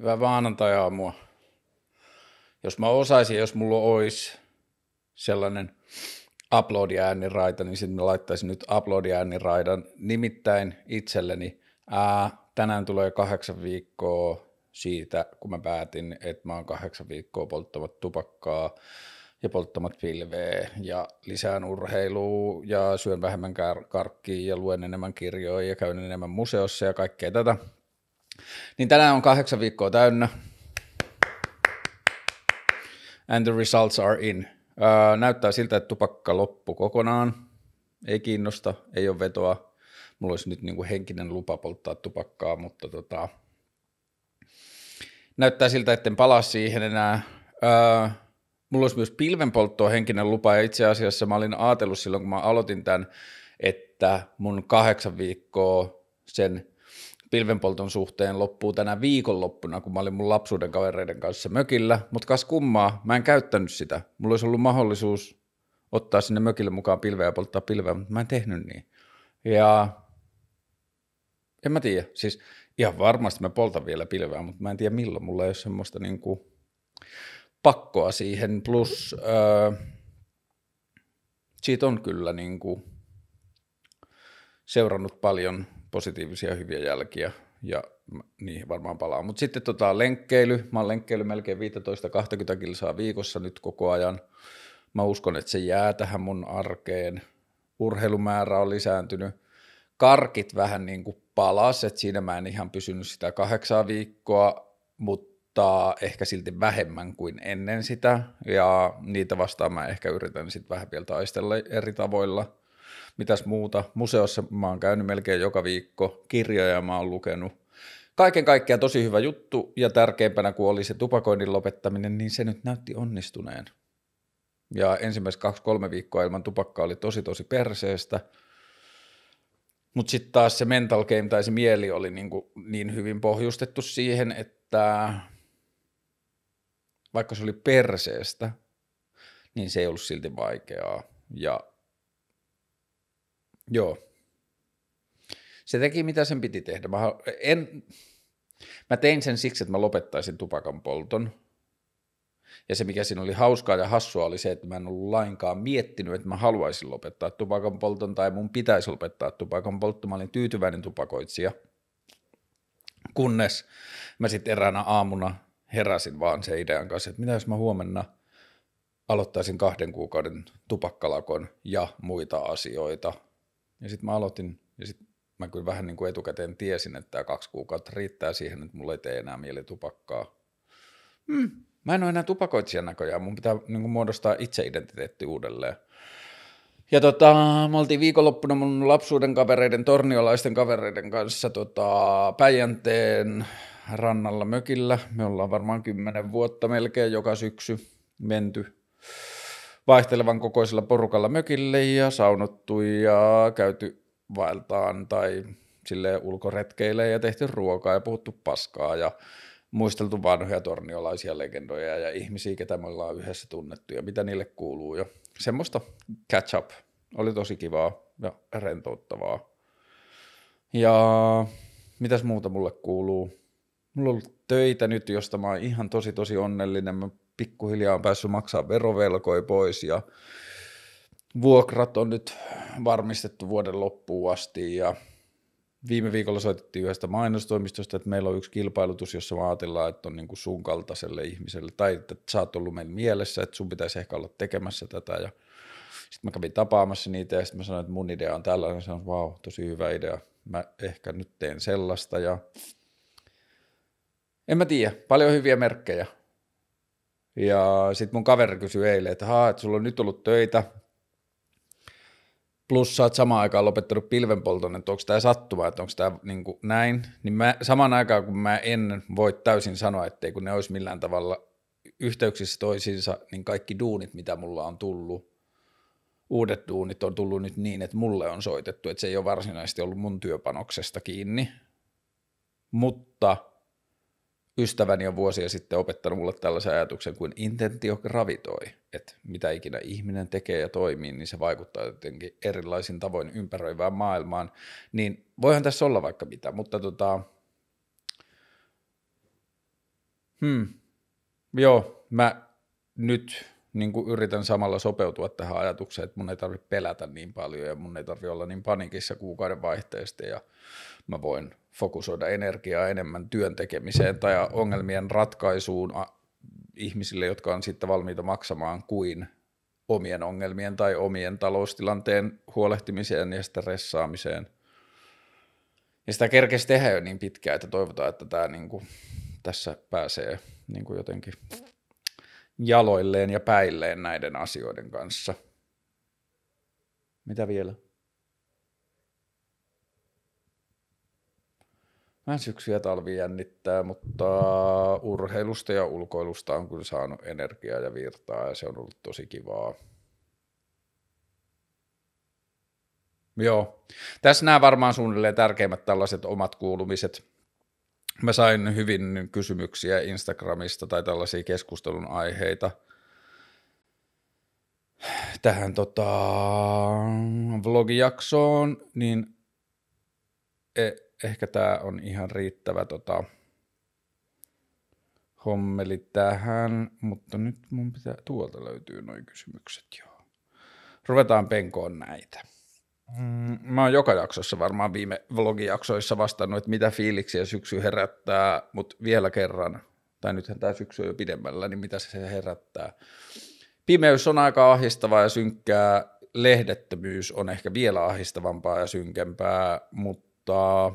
Hyvää maanantai-aamua. Jos mä osaisin, jos mulla olisi sellainen upload raita, niin sitten mä laittaisin nyt upload raidan nimittäin itselleni. Ää, tänään tulee kahdeksan viikkoa siitä, kun mä päätin, että mä oon kahdeksan viikkoa polttamat tupakkaa ja polttamat pilveä ja lisään urheilua ja syön vähemmän kar- karkkia ja luen enemmän kirjoja ja käyn enemmän museossa ja kaikkea tätä. Niin tänään on kahdeksan viikkoa täynnä. And the results are in. Öö, näyttää siltä, että tupakka loppu kokonaan. Ei kiinnosta, ei ole vetoa. Mulla olisi nyt niinku henkinen lupa polttaa tupakkaa, mutta tota, näyttää siltä, en palaa siihen enää. Öö, mulla olisi myös pilvenpolttoa henkinen lupa ja itse asiassa mä olin ajatellut silloin, kun mä aloitin tämän, että mun kahdeksan viikkoa sen pilvenpolton suhteen loppuu tänä viikonloppuna, kun mä olin mun lapsuuden kavereiden kanssa mökillä, mutta kas kummaa, mä en käyttänyt sitä. Mulla olisi ollut mahdollisuus ottaa sinne mökille mukaan pilveä ja polttaa pilveä, mutta mä en tehnyt niin. Ja en mä tiedä, siis ihan varmasti mä poltan vielä pilveä, mutta mä en tiedä milloin, mulla ei ole semmoista kuin niinku pakkoa siihen, plus öö, siitä on kyllä kuin niinku seurannut paljon positiivisia hyviä jälkiä ja niihin varmaan palaa. Mutta sitten tota, lenkkeily, mä oon lenkkeily melkein 15-20 kilsaa viikossa nyt koko ajan. Mä uskon, että se jää tähän mun arkeen. Urheilumäärä on lisääntynyt. Karkit vähän niin kuin palas, että siinä mä en ihan pysynyt sitä kahdeksaa viikkoa, mutta ehkä silti vähemmän kuin ennen sitä. Ja niitä vastaan mä ehkä yritän sitten vähän vielä taistella eri tavoilla – mitäs muuta. Museossa mä oon käynyt melkein joka viikko, kirjoja mä oon lukenut. Kaiken kaikkiaan tosi hyvä juttu ja tärkeimpänä kuin oli se tupakoinnin lopettaminen, niin se nyt näytti onnistuneen. Ja ensimmäiset kaksi-kolme viikkoa ilman tupakkaa oli tosi tosi perseestä. Mutta sitten taas se mental game tai se mieli oli niin, niin hyvin pohjustettu siihen, että vaikka se oli perseestä, niin se ei ollut silti vaikeaa. Ja Joo. Se teki mitä sen piti tehdä. Mä, en, mä tein sen siksi, että mä lopettaisin tupakan polton. Ja se, mikä siinä oli hauskaa ja hassua, oli se, että mä en ollut lainkaan miettinyt, että mä haluaisin lopettaa tupakan polton tai mun pitäisi lopettaa tupakan poltto. Mä olin tyytyväinen tupakoitsija, kunnes mä sitten eräänä aamuna heräsin vaan sen idean kanssa, että mitä jos mä huomenna aloittaisin kahden kuukauden tupakkalakon ja muita asioita – ja sitten mä aloitin, ja sitten mä kyllä vähän niin kuin etukäteen tiesin, että tämä kaksi kuukautta riittää siihen, että mulla ei tee enää mieli tupakkaa. Mm. Mä en ole enää tupakoitsijan näköjään, mun pitää niin kuin muodostaa identiteetti uudelleen. Ja tota, me oltiin viikonloppuna mun lapsuuden kavereiden, torniolaisten kavereiden kanssa tota, Päijänteen rannalla mökillä. Me ollaan varmaan kymmenen vuotta melkein joka syksy menty vaihtelevan kokoisella porukalla mökille ja saunottu ja käyty vaeltaan tai sille ulkoretkeille ja tehty ruokaa ja puhuttu paskaa ja muisteltu vanhoja torniolaisia legendoja ja ihmisiä, ketä me ollaan yhdessä tunnettu ja mitä niille kuuluu ja semmoista catch up. Oli tosi kivaa ja rentouttavaa. Ja mitäs muuta mulle kuuluu? Mulla on ollut töitä nyt, josta mä oon ihan tosi tosi onnellinen. Mä pikkuhiljaa on päässyt maksamaan verovelkoja pois ja vuokrat on nyt varmistettu vuoden loppuun asti ja viime viikolla soitettiin yhdestä mainostoimistosta, että meillä on yksi kilpailutus, jossa vaatellaan, että on niin kuin sun kaltaiselle ihmiselle tai että sä oot ollut meidän mielessä, että sun pitäisi ehkä olla tekemässä tätä ja sitten mä kävin tapaamassa niitä ja sitten mä sanoin, että mun idea on tällainen. Sanoin, vau, wow, tosi hyvä idea. Mä ehkä nyt teen sellaista ja en mä tiedä, paljon hyviä merkkejä ja sitten mun kaveri kysyi eilen, että haa, että sulla on nyt ollut töitä, plus sä oot samaan aikaan lopettanut pilvenpolton, että onko tämä sattumaa, että onko tämä niin näin, niin mä, samaan aikaan kun mä en voi täysin sanoa, ettei kun ne olisi millään tavalla yhteyksissä toisiinsa, niin kaikki duunit, mitä mulla on tullut, uudet duunit on tullut nyt niin, että mulle on soitettu, että se ei ole varsinaisesti ollut mun työpanoksesta kiinni, mutta – ystäväni on vuosia sitten opettanut mulle tällaisen ajatuksen kuin intentio gravitoi, että mitä ikinä ihminen tekee ja toimii, niin se vaikuttaa jotenkin erilaisin tavoin ympäröivään maailmaan, niin voihan tässä olla vaikka mitä, mutta tota, hmm, joo, mä nyt niin kuin yritän samalla sopeutua tähän ajatukseen, että mun ei tarvitse pelätä niin paljon ja mun ei tarvitse olla niin panikissa kuukauden vaihteesta ja mä voin fokusoida energiaa enemmän työn tekemiseen tai ongelmien ratkaisuun ihmisille, jotka on sitten valmiita maksamaan kuin omien ongelmien tai omien taloustilanteen huolehtimiseen ja stressaamiseen. Ja sitä kerkesi tehdä jo niin pitkään, että toivotaan, että tämä niin kuin tässä pääsee niin kuin jotenkin jaloilleen ja päilleen näiden asioiden kanssa. Mitä vielä? Mä syksy ja talvi jännittää, mutta urheilusta ja ulkoilusta on kyllä saanut energiaa ja virtaa ja se on ollut tosi kivaa. Joo. Tässä nämä varmaan suunnilleen tärkeimmät tällaiset omat kuulumiset. Mä sain hyvin kysymyksiä Instagramista tai tällaisia keskustelun aiheita tähän tota, vlogijaksoon, niin e- ehkä tämä on ihan riittävä tota, hommeli tähän, mutta nyt mun pitää, tuolta löytyy noin kysymykset joo. Ruvetaan penkoon näitä. Mm, mä oon joka jaksossa varmaan viime vlogijaksoissa vastannut, että mitä fiiliksiä syksy herättää, mutta vielä kerran, tai nythän tämä syksy on jo pidemmällä, niin mitä se herättää. Pimeys on aika ahdistavaa ja synkkää, lehdettömyys on ehkä vielä ahistavampaa ja synkempää, mutta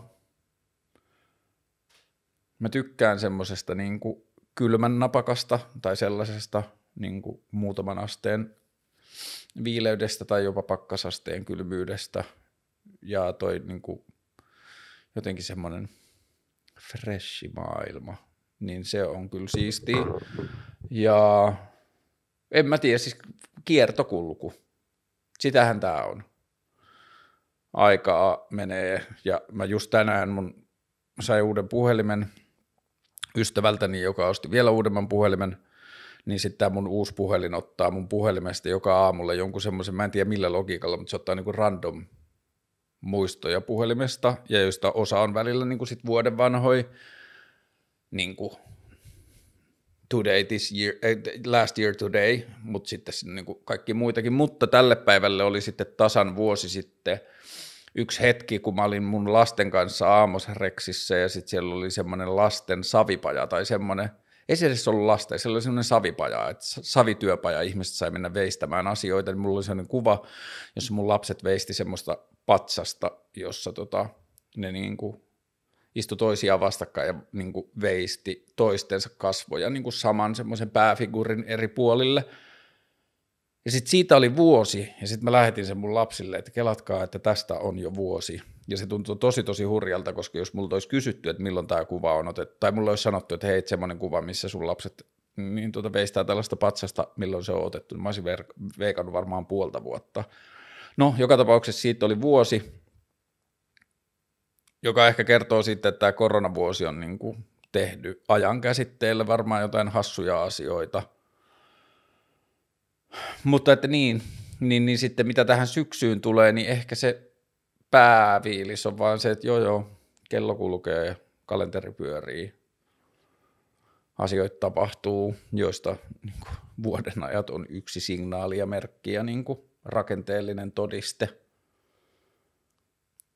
Mä tykkään semmoisesta niin kylmän napakasta tai sellaisesta niin kuin muutaman asteen viileydestä tai jopa pakkasasteen kylmyydestä. Ja toi niin kuin, jotenkin semmoinen freshi maailma, niin se on kyllä siisti. Ja en mä tiedä, siis kiertokulku, sitähän tää on. Aikaa menee ja mä just tänään mun sai uuden puhelimen – ystävältäni, joka osti vielä uudemman puhelimen, niin sitten tämä mun uusi puhelin ottaa mun puhelimesta joka aamulla jonkun semmoisen, mä en tiedä millä logiikalla, mutta se ottaa niinku random muistoja puhelimesta, ja joista osa on välillä niinku sit vuoden vanhoi, niinku today, this year, eh, last year today, mutta sitten niinku kaikki muitakin, mutta tälle päivälle oli sitten tasan vuosi sitten yksi hetki, kun mä olin mun lasten kanssa Aamosreksissä ja sitten siellä oli semmoinen lasten savipaja tai semmoinen, ei se edes ollut lasten, siellä oli semmoinen savipaja, että savityöpaja, ihmiset sai mennä veistämään asioita, niin mulla oli semmoinen kuva, jossa mun lapset veisti semmoista patsasta, jossa tota, ne niin kuin istui toisiaan vastakkain ja niin kuin veisti toistensa kasvoja niin kuin saman semmoisen pääfigurin eri puolille – ja sitten siitä oli vuosi, ja sitten mä lähetin sen mun lapsille, että kelatkaa, että tästä on jo vuosi. Ja se tuntui tosi tosi hurjalta, koska jos multa olisi kysytty, että milloin tämä kuva on otettu, tai mulla olisi sanottu, että hei, semmoinen kuva, missä sun lapset niin tuota veistää tällaista patsasta, milloin se on otettu, niin mä olisin ver- veikannut varmaan puolta vuotta. No, joka tapauksessa siitä oli vuosi, joka ehkä kertoo siitä, että tämä koronavuosi on niin kuin tehnyt ajan käsitteelle varmaan jotain hassuja asioita – mutta että niin, niin, niin sitten mitä tähän syksyyn tulee, niin ehkä se pääviilis on vaan se, että joo joo, kello kulkee ja kalenteri pyörii. Asioita tapahtuu, joista niin kuin, vuoden ajat on yksi signaali ja merkki ja niin kuin, rakenteellinen todiste.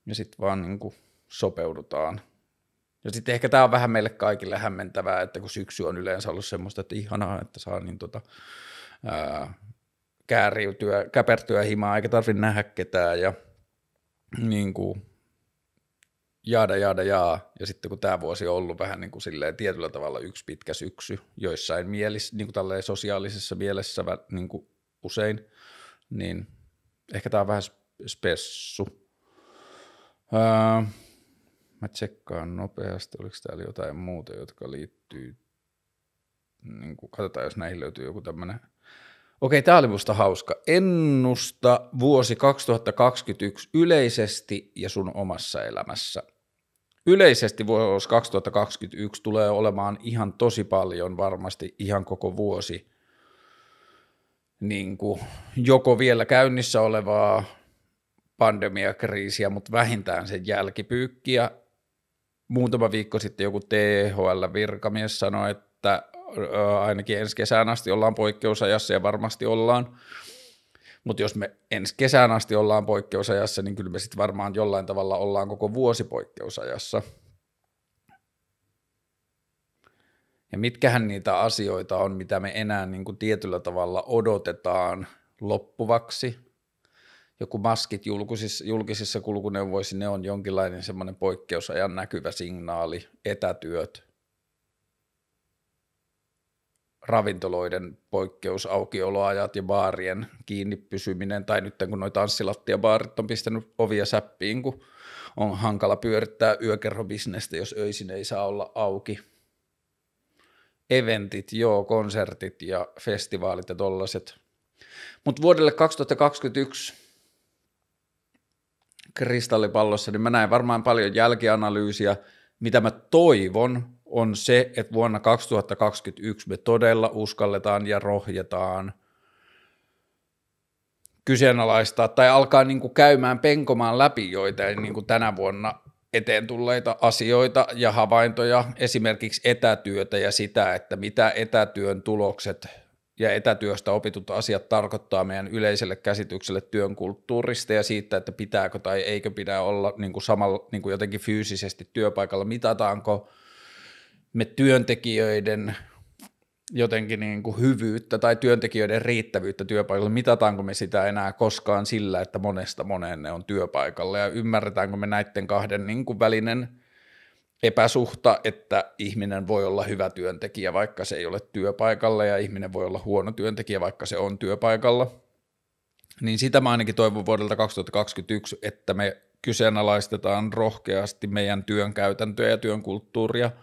Ja sitten vaan niin kuin, sopeudutaan. Ja sitten ehkä tämä on vähän meille kaikille hämmentävää, että kun syksy on yleensä ollut semmoista, että ihanaa, että saa niin tota, kääriytyä, käpertyä himaa, eikä tarvitse nähdä ketään ja niin kuin, jaada, jaada, jaa. Ja sitten kun tämä vuosi on ollut vähän niin kuin silleen, tietyllä tavalla yksi pitkä syksy joissain mielissä, niin kuin sosiaalisessa mielessä niin kuin usein, niin ehkä tämä on vähän spessu. Ää, mä tsekkaan nopeasti, oliko täällä jotain muuta, jotka liittyy, niin kuin, katsotaan jos näihin löytyy joku tämmöinen Okei, tämä oli musta hauska. Ennusta vuosi 2021 yleisesti ja sun omassa elämässä. Yleisesti vuosi 2021 tulee olemaan ihan tosi paljon, varmasti ihan koko vuosi, niin kuin joko vielä käynnissä olevaa pandemiakriisiä, mutta vähintään sen jälkipyykkiä. Muutama viikko sitten joku THL-virkamies sanoi, että ainakin ensi kesään asti ollaan poikkeusajassa ja varmasti ollaan. Mutta jos me ensi kesään asti ollaan poikkeusajassa, niin kyllä me sitten varmaan jollain tavalla ollaan koko vuosi poikkeusajassa. Ja mitkähän niitä asioita on, mitä me enää niin kuin tietyllä tavalla odotetaan loppuvaksi. Joku maskit julkisissa, julkisissa kulkuneuvoissa, ne on jonkinlainen semmoinen poikkeusajan näkyvä signaali, etätyöt – ravintoloiden poikkeusaukioloajat ja baarien kiinni pysyminen, tai nyt kun noin tanssilattiabaarit on pistänyt ovia säppiin, kun on hankala pyörittää yökerhobisnestä, jos öisin ei saa olla auki. Eventit, joo, konsertit ja festivaalit ja tollaset. Mutta vuodelle 2021 kristallipallossa, niin mä näin varmaan paljon jälkianalyysiä, mitä mä toivon, on se, että vuonna 2021 me todella uskalletaan ja rohjetaan kyseenalaistaa tai alkaa niin kuin käymään penkomaan läpi joitain niin kuin tänä vuonna eteen tulleita asioita ja havaintoja, esimerkiksi etätyötä ja sitä, että mitä etätyön tulokset ja etätyöstä opitut asiat tarkoittaa meidän yleiselle käsitykselle työn kulttuurista ja siitä, että pitääkö tai eikö pidä olla niin kuin samalla, niin kuin jotenkin fyysisesti työpaikalla, mitataanko me työntekijöiden jotenkin niin kuin hyvyyttä tai työntekijöiden riittävyyttä työpaikalla, mitataanko me sitä enää koskaan sillä, että monesta moneen ne on työpaikalla ja ymmärretäänkö me näiden kahden niin kuin välinen epäsuhta, että ihminen voi olla hyvä työntekijä, vaikka se ei ole työpaikalla ja ihminen voi olla huono työntekijä, vaikka se on työpaikalla. Niin sitä mä ainakin toivon vuodelta 2021, että me kyseenalaistetaan rohkeasti meidän työn käytäntöä ja työn kulttuuria –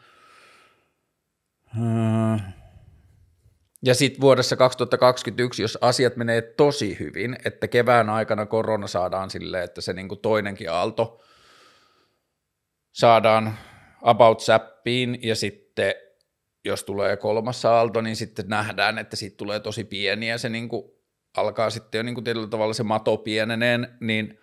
ja sitten vuodessa 2021, jos asiat menee tosi hyvin, että kevään aikana korona saadaan silleen, että se niinku toinenkin aalto saadaan about säppiin ja sitten jos tulee kolmas aalto, niin sitten nähdään, että siitä tulee tosi pieniä, se niinku alkaa sitten jo niinku tietyllä tavalla se mato pieneneen, niin –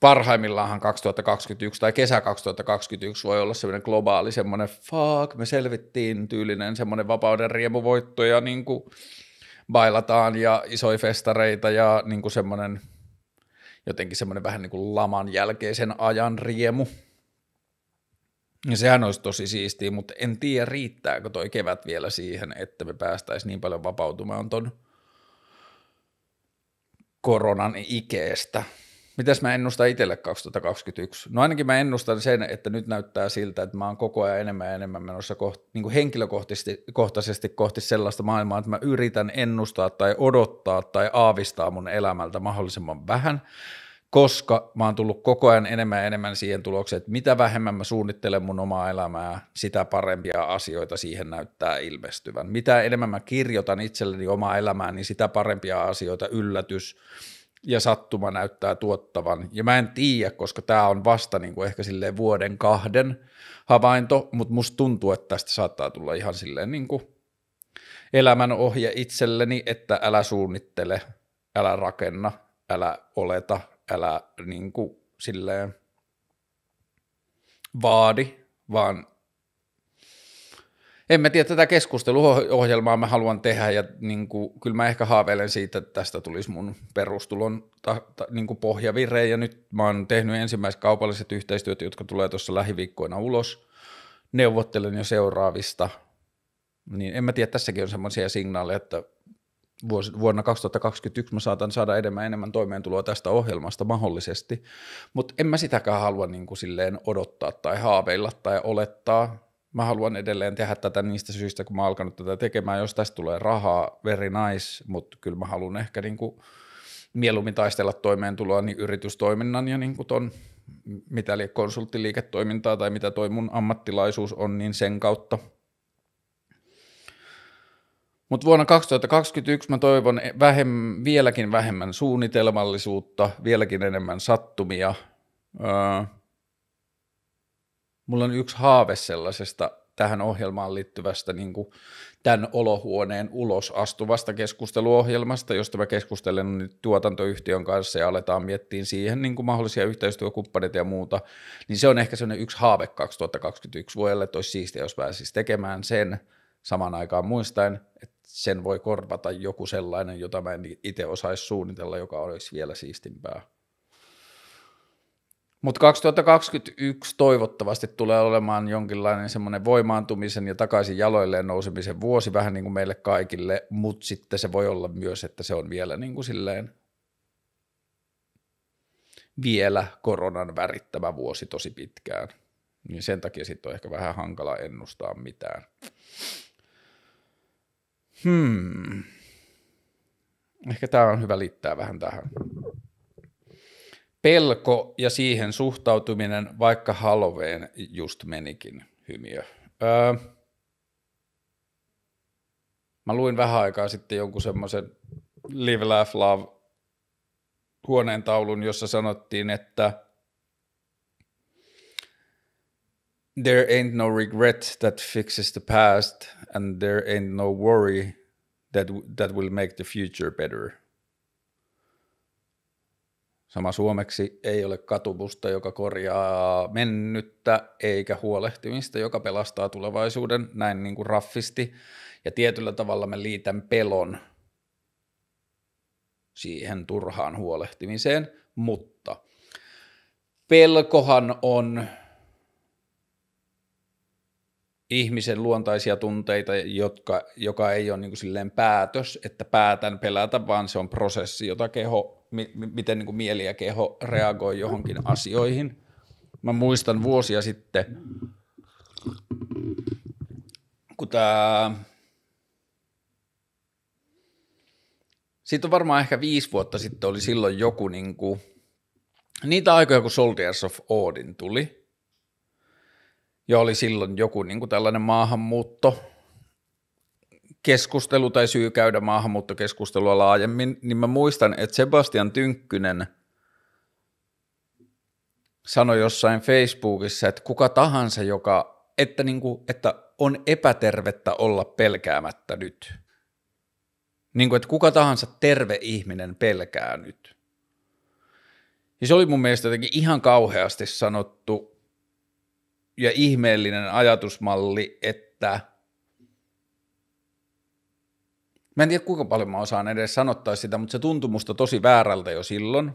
parhaimmillaanhan 2021 tai kesä 2021 voi olla semmoinen globaali semmoinen fuck, me selvittiin tyylinen semmoinen vapauden riemuvoitto ja niin kuin bailataan ja isoja festareita ja niin kuin semmoinen jotenkin semmoinen vähän niin kuin laman jälkeisen ajan riemu. Ja sehän olisi tosi siistiä, mutta en tiedä riittääkö toi kevät vielä siihen, että me päästäisiin niin paljon vapautumaan ton koronan ikeestä. Mitäs mä ennustan itselle 2021? No ainakin mä ennustan sen, että nyt näyttää siltä, että mä oon koko ajan enemmän ja enemmän menossa koht, niin kuin henkilökohtaisesti kohtaisesti kohti sellaista maailmaa, että mä yritän ennustaa tai odottaa tai aavistaa mun elämältä mahdollisimman vähän, koska mä oon tullut koko ajan enemmän ja enemmän siihen tulokseen, että mitä vähemmän mä suunnittelen mun omaa elämää, sitä parempia asioita siihen näyttää ilmestyvän. Mitä enemmän mä kirjoitan itselleni omaa elämää, niin sitä parempia asioita, yllätys, ja sattuma näyttää tuottavan. Ja mä en tiedä, koska tämä on vasta niin kuin ehkä silleen vuoden kahden havainto, mutta musta tuntuu, että tästä saattaa tulla ihan silleen niin kuin elämän ohje itselleni, että älä suunnittele, älä rakenna, älä oleta, älä niin kuin silleen vaadi, vaan en mä tiedä, tätä keskusteluohjelmaa mä haluan tehdä ja niin kuin, kyllä mä ehkä haaveilen siitä, että tästä tulisi mun perustulon ta, ta, niin kuin pohjavire ja nyt mä oon tehnyt ensimmäiset kaupalliset yhteistyöt, jotka tulee tuossa lähiviikkoina ulos. Neuvottelen jo seuraavista, niin en mä tiedä, tässäkin on semmoisia signaaleja, että vuonna 2021 mä saatan saada enemmän enemmän toimeentuloa tästä ohjelmasta mahdollisesti, mutta en mä sitäkään halua niin kuin silleen odottaa tai haaveilla tai olettaa, mä haluan edelleen tehdä tätä niistä syistä, kun mä oon alkanut tätä tekemään. Jos tästä tulee rahaa, very nice, mutta kyllä mä haluan ehkä niin kuin mieluummin taistella toimeentuloa niin yritystoiminnan ja niin kuin ton, mitä lie konsulttiliiketoimintaa tai mitä toi mun ammattilaisuus on, niin sen kautta. Mutta vuonna 2021 mä toivon e-, vähem, vieläkin vähemmän suunnitelmallisuutta, vieläkin enemmän sattumia, öö, Mulla on yksi haave sellaisesta tähän ohjelmaan liittyvästä niin kuin tämän olohuoneen ulos astuvasta keskusteluohjelmasta, josta mä keskustelen nyt tuotantoyhtiön kanssa ja aletaan miettiä siihen niin kuin mahdollisia yhteistyökumppaneita ja muuta, niin se on ehkä sellainen yksi haave 2021 vuodelle, että olisi siistiä, jos pääsisi tekemään sen samaan aikaan muistaen, että sen voi korvata joku sellainen, jota mä en itse osaisi suunnitella, joka olisi vielä siistimpää. Mutta 2021 toivottavasti tulee olemaan jonkinlainen semmoinen voimaantumisen ja takaisin jaloilleen nousemisen vuosi vähän niin kuin meille kaikille, mutta sitten se voi olla myös, että se on vielä niin kuin silleen vielä koronan värittävä vuosi tosi pitkään. Niin sen takia sitten on ehkä vähän hankala ennustaa mitään. Hmm. Ehkä tämä on hyvä liittää vähän tähän pelko ja siihen suhtautuminen, vaikka Halloween just menikin hymiö. Öö, mä luin vähän aikaa sitten jonkun semmoisen Live, Laugh, Love huoneen taulun, jossa sanottiin, että There ain't no regret that fixes the past, and there ain't no worry that, that will make the future better. Sama suomeksi ei ole katumusta, joka korjaa mennyttä, eikä huolehtimista, joka pelastaa tulevaisuuden, näin niin kuin raffisti. Ja tietyllä tavalla mä liitän pelon siihen turhaan huolehtimiseen, mutta pelkohan on ihmisen luontaisia tunteita, jotka, joka ei ole niin kuin silleen päätös, että päätän pelätä, vaan se on prosessi, jota keho mi- miten niin kuin mieli ja keho reagoi johonkin asioihin. Mä muistan vuosia sitten, kun tämä Siitä on varmaan ehkä viisi vuotta sitten oli silloin joku niin kuin, niitä aikoja, kun Soldiers of Odin tuli. Ja oli silloin joku niin kuin tällainen maahanmuutto keskustelu tai syy käydä maahanmuuttokeskustelua laajemmin, niin mä muistan, että Sebastian Tynkkynen sanoi jossain Facebookissa, että kuka tahansa, joka, että, niin kuin, että on epätervettä olla pelkäämättä nyt. Niin kuin, että kuka tahansa terve ihminen pelkää nyt. Ja se oli mun mielestä jotenkin ihan kauheasti sanottu ja ihmeellinen ajatusmalli, että – Mä en tiedä, kuinka paljon mä osaan edes sanottaa sitä, mutta se tuntui musta tosi väärältä jo silloin.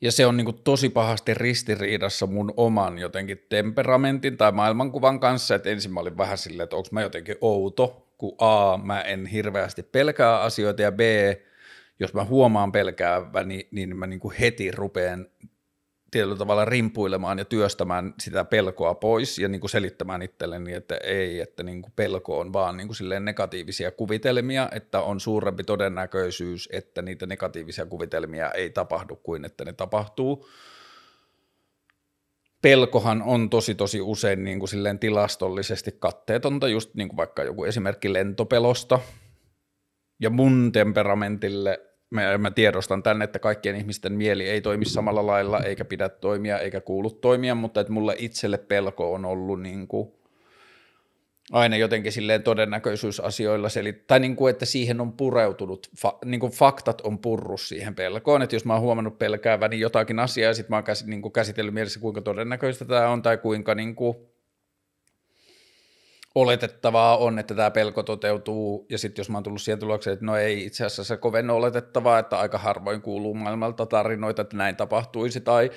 Ja se on niin tosi pahasti ristiriidassa mun oman jotenkin temperamentin tai maailmankuvan kanssa, että ensin mä olin vähän silleen, että onko mä jotenkin outo, kun A, mä en hirveästi pelkää asioita ja B, jos mä huomaan pelkääväni, niin mä niin heti rupeen tietyllä tavalla rimpuilemaan ja työstämään sitä pelkoa pois ja niin kuin selittämään itselleni, että ei, että niin kuin pelko on vaan niin kuin silleen negatiivisia kuvitelmia, että on suurempi todennäköisyys, että niitä negatiivisia kuvitelmia ei tapahdu kuin että ne tapahtuu. Pelkohan on tosi tosi usein niin kuin silleen tilastollisesti katteetonta, just niin kuin vaikka joku esimerkki lentopelosta. Ja mun temperamentille mä, mä tiedostan tänne, että kaikkien ihmisten mieli ei toimi samalla lailla, eikä pidä toimia, eikä kuulu toimia, mutta että mulle itselle pelko on ollut niin kuin aina jotenkin silleen todennäköisyysasioilla, eli, tai niin kuin, että siihen on pureutunut, fa, niin kuin faktat on purru siihen pelkoon, että jos mä oon huomannut pelkääväni jotakin asiaa, ja sitten mä oon käs, niin kuin käsitellyt mielessä, kuinka todennäköistä tämä on, tai kuinka niin kuin, oletettavaa on, että tämä pelko toteutuu, ja sitten jos mä oon tullut siihen tulokseen, että no ei itse asiassa se kovin oletettavaa, että aika harvoin kuuluu maailmalta tarinoita, että näin tapahtuisi, tai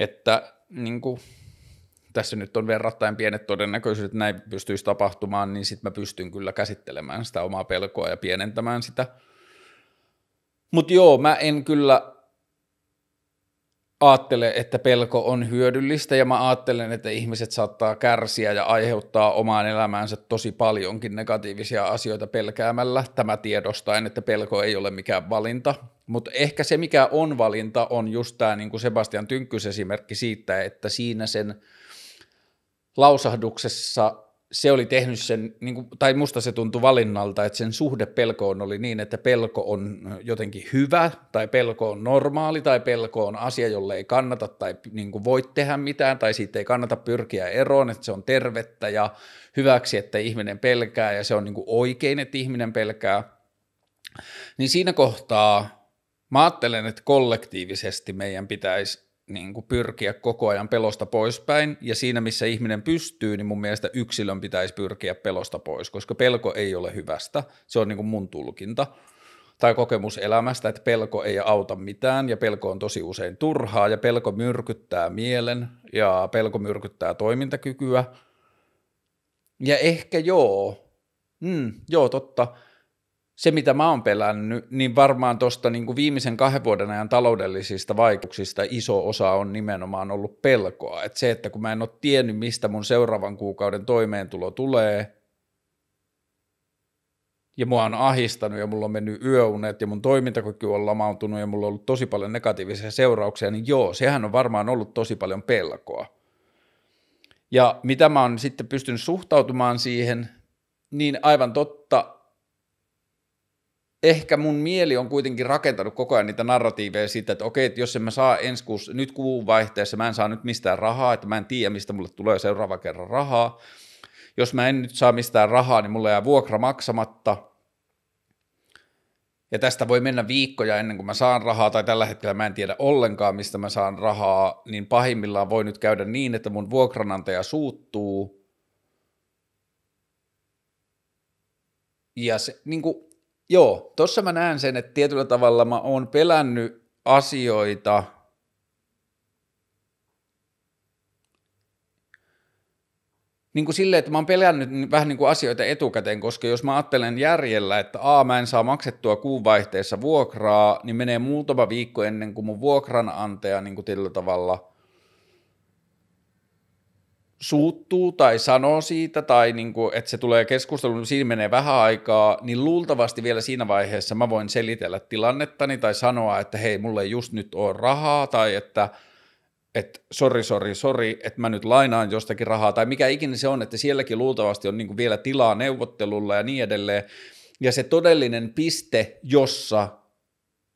että niin kuin, tässä nyt on verrattain pienet todennäköisyydet, että näin pystyisi tapahtumaan, niin sitten mä pystyn kyllä käsittelemään sitä omaa pelkoa ja pienentämään sitä. Mutta joo, mä en kyllä ajattele, että pelko on hyödyllistä ja mä ajattelen, että ihmiset saattaa kärsiä ja aiheuttaa omaan elämäänsä tosi paljonkin negatiivisia asioita pelkäämällä. Tämä tiedostaen, että pelko ei ole mikään valinta. Mutta ehkä se, mikä on valinta, on just tämä niin Sebastian Tynkkys esimerkki siitä, että siinä sen lausahduksessa se oli tehnyt sen, niin kuin, tai musta se tuntui valinnalta, että sen suhde pelkoon oli niin, että pelko on jotenkin hyvä, tai pelko on normaali, tai pelko on asia, jolle ei kannata tai niin kuin voi tehdä mitään, tai siitä ei kannata pyrkiä eroon, että se on tervettä ja hyväksi, että ihminen pelkää, ja se on niin kuin oikein, että ihminen pelkää. Niin siinä kohtaa mä ajattelen, että kollektiivisesti meidän pitäisi niin kuin pyrkiä koko ajan pelosta poispäin, ja siinä missä ihminen pystyy, niin mun mielestä yksilön pitäisi pyrkiä pelosta pois, koska pelko ei ole hyvästä, se on niin kuin mun tulkinta, tai kokemus elämästä, että pelko ei auta mitään, ja pelko on tosi usein turhaa, ja pelko myrkyttää mielen, ja pelko myrkyttää toimintakykyä, ja ehkä joo, mm, joo totta, se, mitä mä oon pelännyt, niin varmaan tuosta niin viimeisen kahden vuoden ajan taloudellisista vaikutuksista iso osa on nimenomaan ollut pelkoa. Et se, että kun mä en ole tiennyt, mistä mun seuraavan kuukauden toimeentulo tulee, ja mua on ahistanut ja mulla on mennyt yöunet ja mun toimintakyky on lamautunut ja mulla on ollut tosi paljon negatiivisia seurauksia, niin joo, sehän on varmaan ollut tosi paljon pelkoa. Ja mitä mä oon sitten pystynyt suhtautumaan siihen, niin aivan totta, ehkä mun mieli on kuitenkin rakentanut koko ajan niitä narratiiveja siitä, että okei, että jos en mä saa ensi kuussa, nyt kuun vaihteessa, mä en saa nyt mistään rahaa, että mä en tiedä, mistä mulle tulee seuraava kerran rahaa. Jos mä en nyt saa mistään rahaa, niin mulla jää vuokra maksamatta. Ja tästä voi mennä viikkoja ennen kuin mä saan rahaa, tai tällä hetkellä mä en tiedä ollenkaan, mistä mä saan rahaa, niin pahimmillaan voi nyt käydä niin, että mun vuokranantaja suuttuu. Ja se, niin kuin, Joo, tuossa mä näen sen, että tietyllä tavalla mä oon pelännyt asioita, niin kuin silleen, että mä oon pelännyt vähän niin kuin asioita etukäteen, koska jos mä ajattelen järjellä, että a, mä en saa maksettua kuun vaihteessa vuokraa, niin menee muutama viikko ennen kuin mun vuokranantaja niin kuin tällä tavalla suuttuu tai sanoo siitä tai niin kuin, että se tulee keskusteluun, niin siinä menee vähän aikaa, niin luultavasti vielä siinä vaiheessa mä voin selitellä tilannettani tai sanoa, että hei, mulle ei just nyt ole rahaa tai että että sori, sori, sori, että mä nyt lainaan jostakin rahaa tai mikä ikinä se on, että sielläkin luultavasti on niin vielä tilaa neuvottelulla ja niin edelleen. Ja se todellinen piste, jossa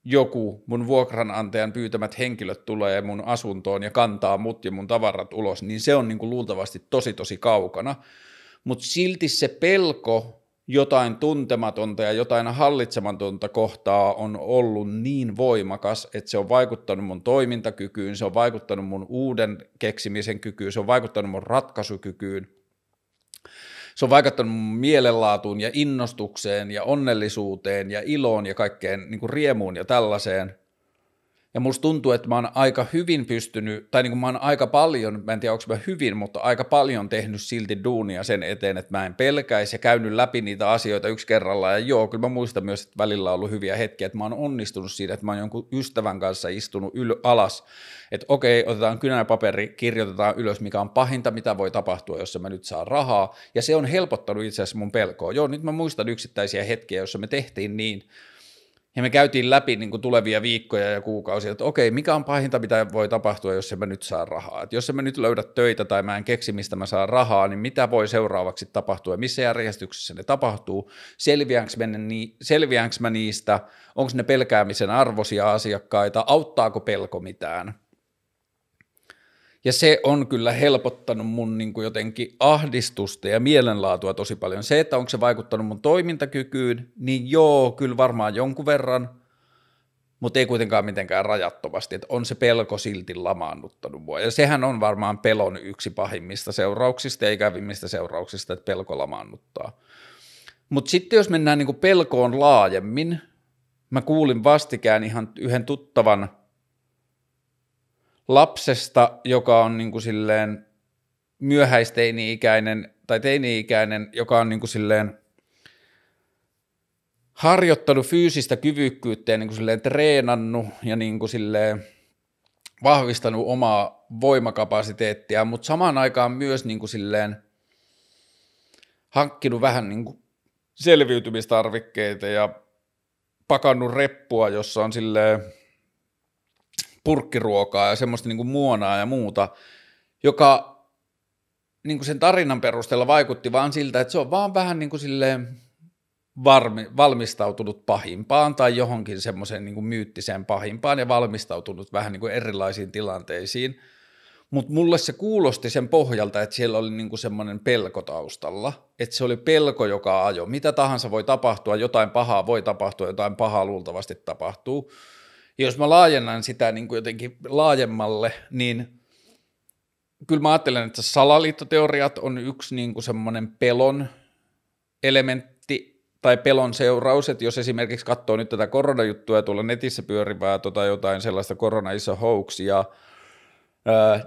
joku mun vuokranantajan pyytämät henkilöt tulee mun asuntoon ja kantaa mut ja mun tavarat ulos, niin se on niin kuin luultavasti tosi tosi kaukana. Mutta silti se pelko jotain tuntematonta ja jotain hallitsematonta kohtaa on ollut niin voimakas, että se on vaikuttanut mun toimintakykyyn, se on vaikuttanut mun uuden keksimisen kykyyn, se on vaikuttanut mun ratkaisukykyyn, se on vaikuttanut mielenlaatuun ja innostukseen ja onnellisuuteen ja iloon ja kaikkeen niin kuin riemuun ja tällaiseen. Ja musta tuntuu, että mä oon aika hyvin pystynyt, tai niin kuin mä oon aika paljon, mä en tiedä onko mä hyvin, mutta aika paljon tehnyt silti duunia sen eteen, että mä en pelkäisi ja käynyt läpi niitä asioita yksi kerrallaan. Ja joo, kyllä mä muistan myös, että välillä on ollut hyviä hetkiä, että mä oon onnistunut siitä, että mä oon jonkun ystävän kanssa istunut yl- alas, että okei, otetaan kynä ja paperi, kirjoitetaan ylös, mikä on pahinta, mitä voi tapahtua, jos mä nyt saan rahaa. Ja se on helpottanut itse asiassa mun pelkoa. Joo, nyt mä muistan yksittäisiä hetkiä, joissa me tehtiin niin, ja me käytiin läpi niin kuin tulevia viikkoja ja kuukausia, että okei, mikä on pahinta, mitä voi tapahtua, jos en mä nyt saa rahaa. Että jos en mä nyt löydä töitä tai mä en keksi, mistä mä saan rahaa, niin mitä voi seuraavaksi tapahtua ja missä järjestyksessä ne tapahtuu, selviäänkö ni- selviäänkö mä niistä, onko ne pelkäämisen arvoisia asiakkaita, auttaako pelko mitään. Ja se on kyllä helpottanut mun niin kuin jotenkin ahdistusta ja mielenlaatua tosi paljon. Se, että onko se vaikuttanut mun toimintakykyyn, niin joo, kyllä varmaan jonkun verran, mutta ei kuitenkaan mitenkään rajattomasti, että on se pelko silti lamaannuttanut mua. Ja sehän on varmaan pelon yksi pahimmista seurauksista ja ikävimmistä seurauksista, että pelko lamaannuttaa. Mutta sitten jos mennään niin kuin pelkoon laajemmin, mä kuulin vastikään ihan yhden tuttavan – lapsesta, joka on niin kuin silleen myöhäisteini-ikäinen tai teini-ikäinen, joka on niin kuin silleen harjoittanut fyysistä kyvykkyyttä ja niin kuin silleen treenannut ja niin kuin silleen vahvistanut omaa voimakapasiteettia, mutta samaan aikaan myös niin kuin silleen hankkinut vähän niin kuin selviytymistarvikkeita ja pakannut reppua, jossa on silleen purkkiruokaa ja semmoista niin kuin muonaa ja muuta, joka niin kuin sen tarinan perusteella vaikutti vaan siltä, että se on vaan vähän niin kuin silleen varmi, valmistautunut pahimpaan tai johonkin semmoiseen niin myyttiseen pahimpaan ja valmistautunut vähän niin kuin erilaisiin tilanteisiin. Mutta mulle se kuulosti sen pohjalta, että siellä oli niinku semmoinen pelko taustalla, että se oli pelko, joka ajo. Mitä tahansa voi tapahtua, jotain pahaa voi tapahtua, jotain pahaa luultavasti tapahtuu jos mä laajennan sitä niin kuin jotenkin laajemmalle, niin kyllä mä ajattelen, että salaliittoteoriat on yksi niin kuin semmoinen pelon elementti tai pelon seuraus, että jos esimerkiksi katsoo nyt tätä koronajuttua ja tuolla netissä pyörivää tota jotain sellaista korona iso hoaxia,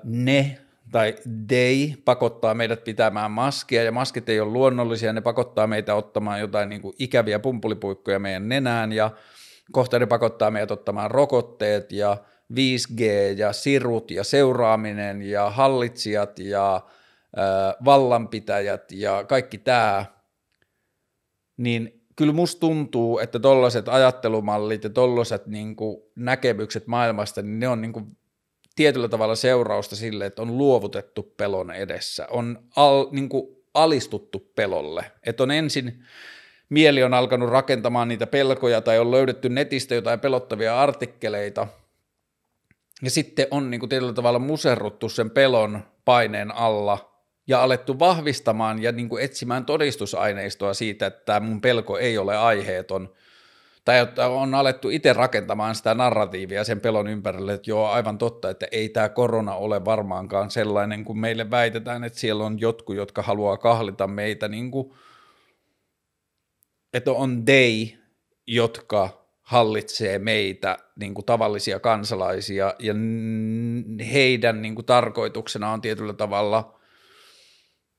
ne tai they pakottaa meidät pitämään maskia, ja maskit ei ole luonnollisia, ne pakottaa meitä ottamaan jotain niin kuin ikäviä pumpulipuikkoja meidän nenään, ja kohta ne pakottaa meidät ottamaan rokotteet ja 5G ja sirut ja seuraaminen ja hallitsijat ja ö, vallanpitäjät ja kaikki tämä, niin kyllä musta tuntuu, että tollaiset ajattelumallit ja tollaiset niin näkemykset maailmasta, niin ne on niin kuin tietyllä tavalla seurausta sille, että on luovutettu pelon edessä, on al, niin kuin alistuttu pelolle, että on ensin mieli on alkanut rakentamaan niitä pelkoja tai on löydetty netistä jotain pelottavia artikkeleita. Ja sitten on niin kuin tietyllä tavalla muserruttu sen pelon paineen alla ja alettu vahvistamaan ja niin kuin etsimään todistusaineistoa siitä, että mun pelko ei ole aiheeton. Tai että on alettu itse rakentamaan sitä narratiivia sen pelon ympärille, että joo, aivan totta, että ei tämä korona ole varmaankaan sellainen, kun meille väitetään, että siellä on jotkut, jotka haluaa kahlita meitä niin kuin – että on dei, jotka hallitsee meitä niin kuin tavallisia kansalaisia ja heidän niin kuin tarkoituksena on tietyllä tavalla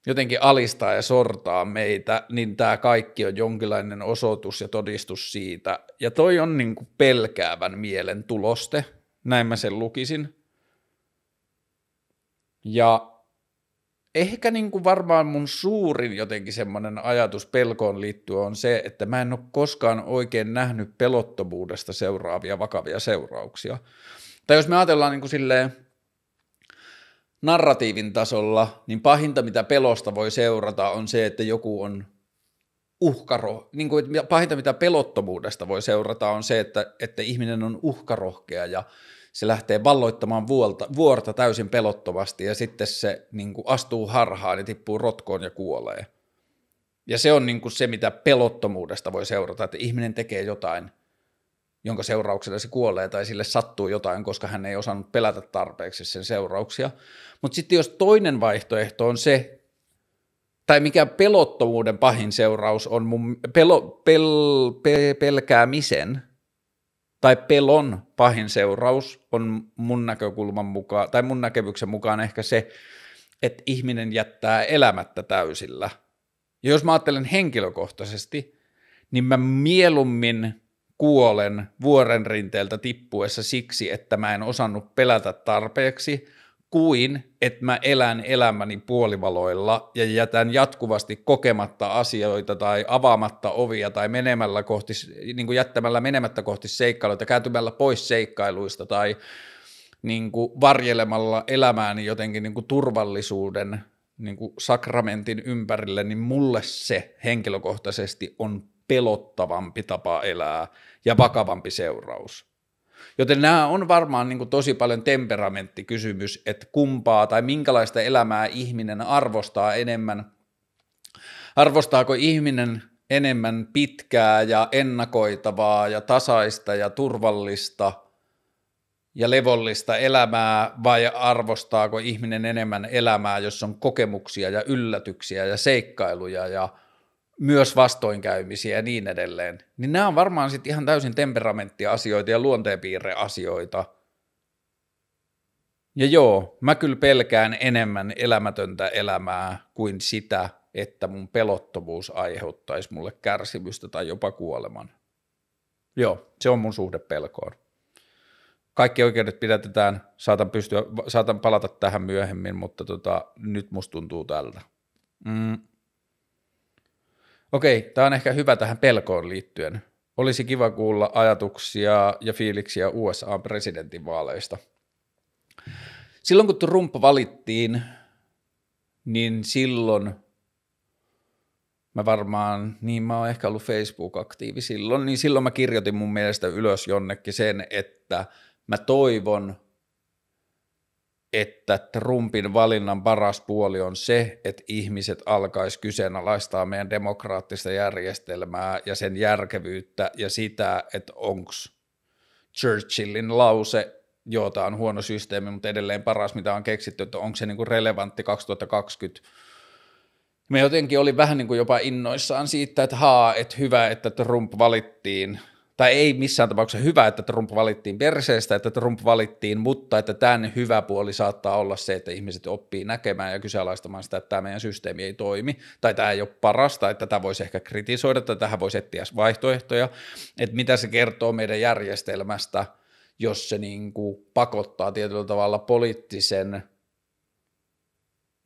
jotenkin alistaa ja sortaa meitä, niin tämä kaikki on jonkinlainen osoitus ja todistus siitä. Ja toi on niin kuin pelkäävän mielen tuloste, näin mä sen lukisin. Ja ehkä niin kuin varmaan mun suurin jotenkin semmoinen ajatus pelkoon liittyen on se, että mä en ole koskaan oikein nähnyt pelottomuudesta seuraavia vakavia seurauksia. Tai jos me ajatellaan niin kuin silleen, narratiivin tasolla, niin pahinta, mitä pelosta voi seurata, on se, että joku on uhkaro. Niin kuin, pahinta, mitä pelottomuudesta voi seurata, on se, että, että ihminen on uhkarohkea ja se lähtee valloittamaan vuolta, vuorta täysin pelottomasti ja sitten se niin kuin astuu harhaan ja tippuu rotkoon ja kuolee. Ja se on niin kuin se, mitä pelottomuudesta voi seurata, että ihminen tekee jotain, jonka seurauksena se kuolee tai sille sattuu jotain, koska hän ei osannut pelätä tarpeeksi sen seurauksia. Mutta sitten jos toinen vaihtoehto on se, tai mikä pelottomuuden pahin seuraus on mun pelo, pel, pel, pelkäämisen – tai pelon pahin seuraus on mun näkökulman mukaan, tai mun näkemyksen mukaan ehkä se, että ihminen jättää elämättä täysillä. Ja jos mä ajattelen henkilökohtaisesti, niin mä mieluummin kuolen vuoren rinteeltä tippuessa siksi, että mä en osannut pelätä tarpeeksi, kuin että mä elän elämäni puolivaloilla ja jätän jatkuvasti kokematta asioita tai avaamatta ovia tai menemällä kohti, niin kuin jättämällä menemättä kohti seikkailuita, kääntymällä pois seikkailuista tai niin kuin varjelemalla elämääni jotenkin niin kuin turvallisuuden niin kuin sakramentin ympärille, niin mulle se henkilökohtaisesti on pelottavampi tapa elää ja vakavampi seuraus. Joten nämä on varmaan niin kuin tosi paljon temperamenttikysymys, että kumpaa tai minkälaista elämää ihminen arvostaa enemmän. Arvostaako ihminen enemmän pitkää ja ennakoitavaa ja tasaista ja turvallista ja levollista elämää vai arvostaako ihminen enemmän elämää, jossa on kokemuksia ja yllätyksiä ja seikkailuja ja – myös vastoinkäymisiä ja niin edelleen, niin nämä on varmaan sitten ihan täysin temperamenttiasioita ja luonteenpiirreasioita. Ja joo, mä kyllä pelkään enemmän elämätöntä elämää kuin sitä, että mun pelottomuus aiheuttaisi mulle kärsimystä tai jopa kuoleman. Joo, se on mun suhde pelkoon. Kaikki oikeudet pidätetään, saatan, pystyä, saatan palata tähän myöhemmin, mutta tota, nyt musta tuntuu tältä. Mm. Okei, tämä on ehkä hyvä tähän pelkoon liittyen. Olisi kiva kuulla ajatuksia ja fiiliksiä USA-presidentinvaaleista. Silloin kun Trump valittiin, niin silloin mä varmaan, niin mä oon ehkä ollut Facebook-aktiivi silloin, niin silloin mä kirjoitin mun mielestä ylös jonnekin sen, että mä toivon, että Trumpin valinnan paras puoli on se, että ihmiset alkaisivat kyseenalaistaa meidän demokraattista järjestelmää ja sen järkevyyttä ja sitä, että onko Churchillin lause, jota on huono systeemi, mutta edelleen paras, mitä on keksitty, että onko se niinku relevantti 2020 me jotenkin oli vähän niin kuin jopa innoissaan siitä, että haa, että hyvä, että Trump valittiin, tai ei missään tapauksessa hyvä, että Trump valittiin perseestä, että Trump valittiin, mutta että tämän hyvä puoli saattaa olla se, että ihmiset oppii näkemään ja kyseenalaistamaan sitä, että tämä meidän systeemi ei toimi, tai tämä ei ole parasta, että tätä voisi ehkä kritisoida, tai tähän voisi etsiä vaihtoehtoja, että mitä se kertoo meidän järjestelmästä, jos se niin kuin pakottaa tietyllä tavalla poliittisen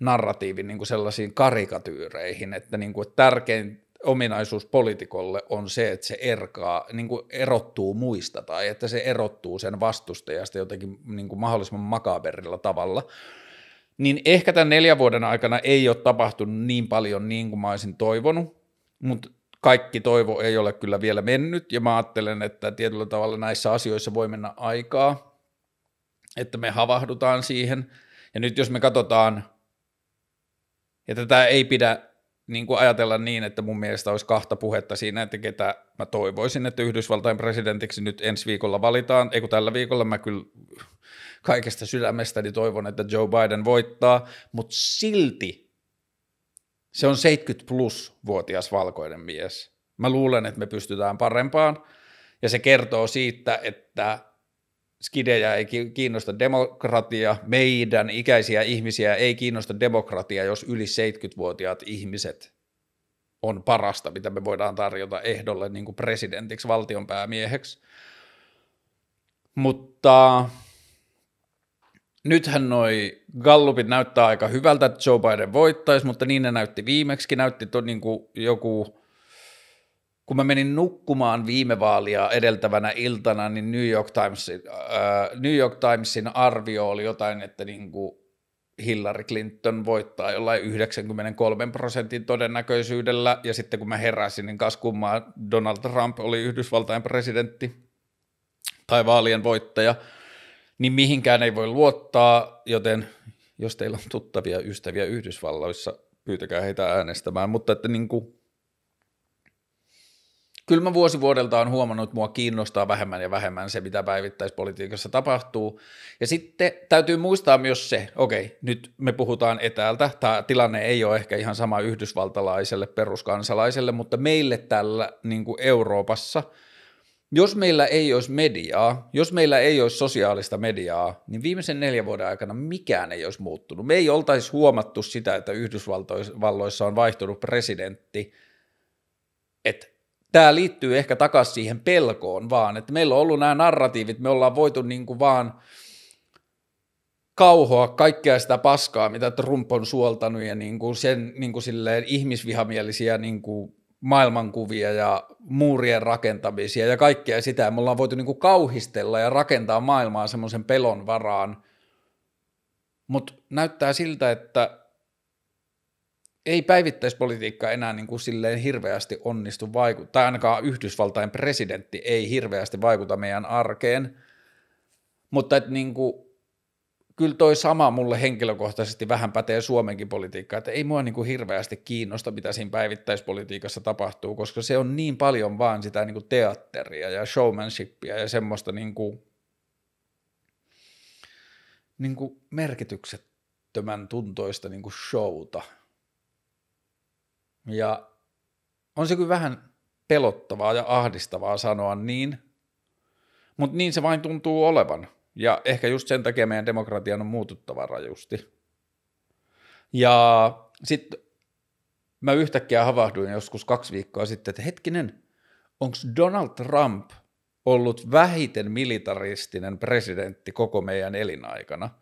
narratiivin niin kuin sellaisiin karikatyyreihin, että, niin kuin, että tärkein ominaisuus poliitikolle on se, että se erkaa, niin kuin erottuu muista tai että se erottuu sen vastustajasta jotenkin niin kuin mahdollisimman makaberilla tavalla, niin ehkä tämän neljän vuoden aikana ei ole tapahtunut niin paljon niin kuin mä olisin toivonut, mutta kaikki toivo ei ole kyllä vielä mennyt ja mä ajattelen, että tietyllä tavalla näissä asioissa voi mennä aikaa, että me havahdutaan siihen ja nyt jos me katsotaan, ja tätä ei pidä niin kuin ajatella niin, että mun mielestä olisi kahta puhetta siinä, että ketä mä toivoisin, että Yhdysvaltain presidentiksi nyt ensi viikolla valitaan. Eikö tällä viikolla mä kyllä kaikesta sydämestäni toivon, että Joe Biden voittaa, mutta silti se on 70 plus vuotias valkoinen mies. Mä luulen, että me pystytään parempaan ja se kertoo siitä, että skidejä ei kiinnosta demokratia, meidän ikäisiä ihmisiä ei kiinnosta demokratia, jos yli 70-vuotiaat ihmiset on parasta, mitä me voidaan tarjota ehdolle niin kuin presidentiksi, valtionpäämieheksi. Mutta nythän noi gallupit näyttää aika hyvältä, että Joe Biden voittaisi, mutta niin ne näytti viimeksi, näytti to, niin kuin joku kun mä menin nukkumaan viime vaalia edeltävänä iltana, niin New York, Timesin, äh, New York Timesin arvio oli jotain, että niin kuin Hillary Clinton voittaa jollain 93 prosentin todennäköisyydellä, ja sitten kun mä heräsin, niin kas kummaa Donald Trump oli Yhdysvaltain presidentti tai vaalien voittaja, niin mihinkään ei voi luottaa, joten jos teillä on tuttavia ystäviä Yhdysvalloissa, pyytäkää heitä äänestämään, mutta että niin kuin kyllä mä vuosi vuodelta on huomannut, että mua kiinnostaa vähemmän ja vähemmän se, mitä päivittäispolitiikassa tapahtuu. Ja sitten täytyy muistaa myös se, okei, nyt me puhutaan etäältä, tämä tilanne ei ole ehkä ihan sama yhdysvaltalaiselle peruskansalaiselle, mutta meille täällä niin kuin Euroopassa, jos meillä ei olisi mediaa, jos meillä ei olisi sosiaalista mediaa, niin viimeisen neljän vuoden aikana mikään ei olisi muuttunut. Me ei oltaisi huomattu sitä, että Yhdysvalloissa on vaihtunut presidentti, että tämä liittyy ehkä takaisin siihen pelkoon vaan, että meillä on ollut nämä narratiivit, me ollaan voitu niin kuin vaan kauhoa kaikkea sitä paskaa, mitä Trump on suoltanut ja niin kuin sen niin kuin silleen ihmisvihamielisiä niin kuin maailmankuvia ja muurien rakentamisia ja kaikkea sitä. me ollaan voitu niin kuin kauhistella ja rakentaa maailmaa semmoisen pelon varaan, mutta näyttää siltä, että ei päivittäispolitiikka enää niin kuin silleen hirveästi onnistu vaikuttaa, tai ainakaan Yhdysvaltain presidentti ei hirveästi vaikuta meidän arkeen, mutta et niin kuin, kyllä toi sama mulle henkilökohtaisesti vähän pätee Suomenkin politiikkaan, että ei mua niin kuin hirveästi kiinnosta, mitä siinä päivittäispolitiikassa tapahtuu, koska se on niin paljon vaan sitä niin kuin teatteria ja showmanshipia ja semmoista niin kuin, niin kuin merkityksettömän tuntoista niin kuin showta – ja on se kyllä vähän pelottavaa ja ahdistavaa sanoa niin, mutta niin se vain tuntuu olevan. Ja ehkä just sen takia meidän demokratian on muututtava rajusti. Ja sitten mä yhtäkkiä havahduin joskus kaksi viikkoa sitten, että hetkinen, onko Donald Trump ollut vähiten militaristinen presidentti koko meidän elinaikana –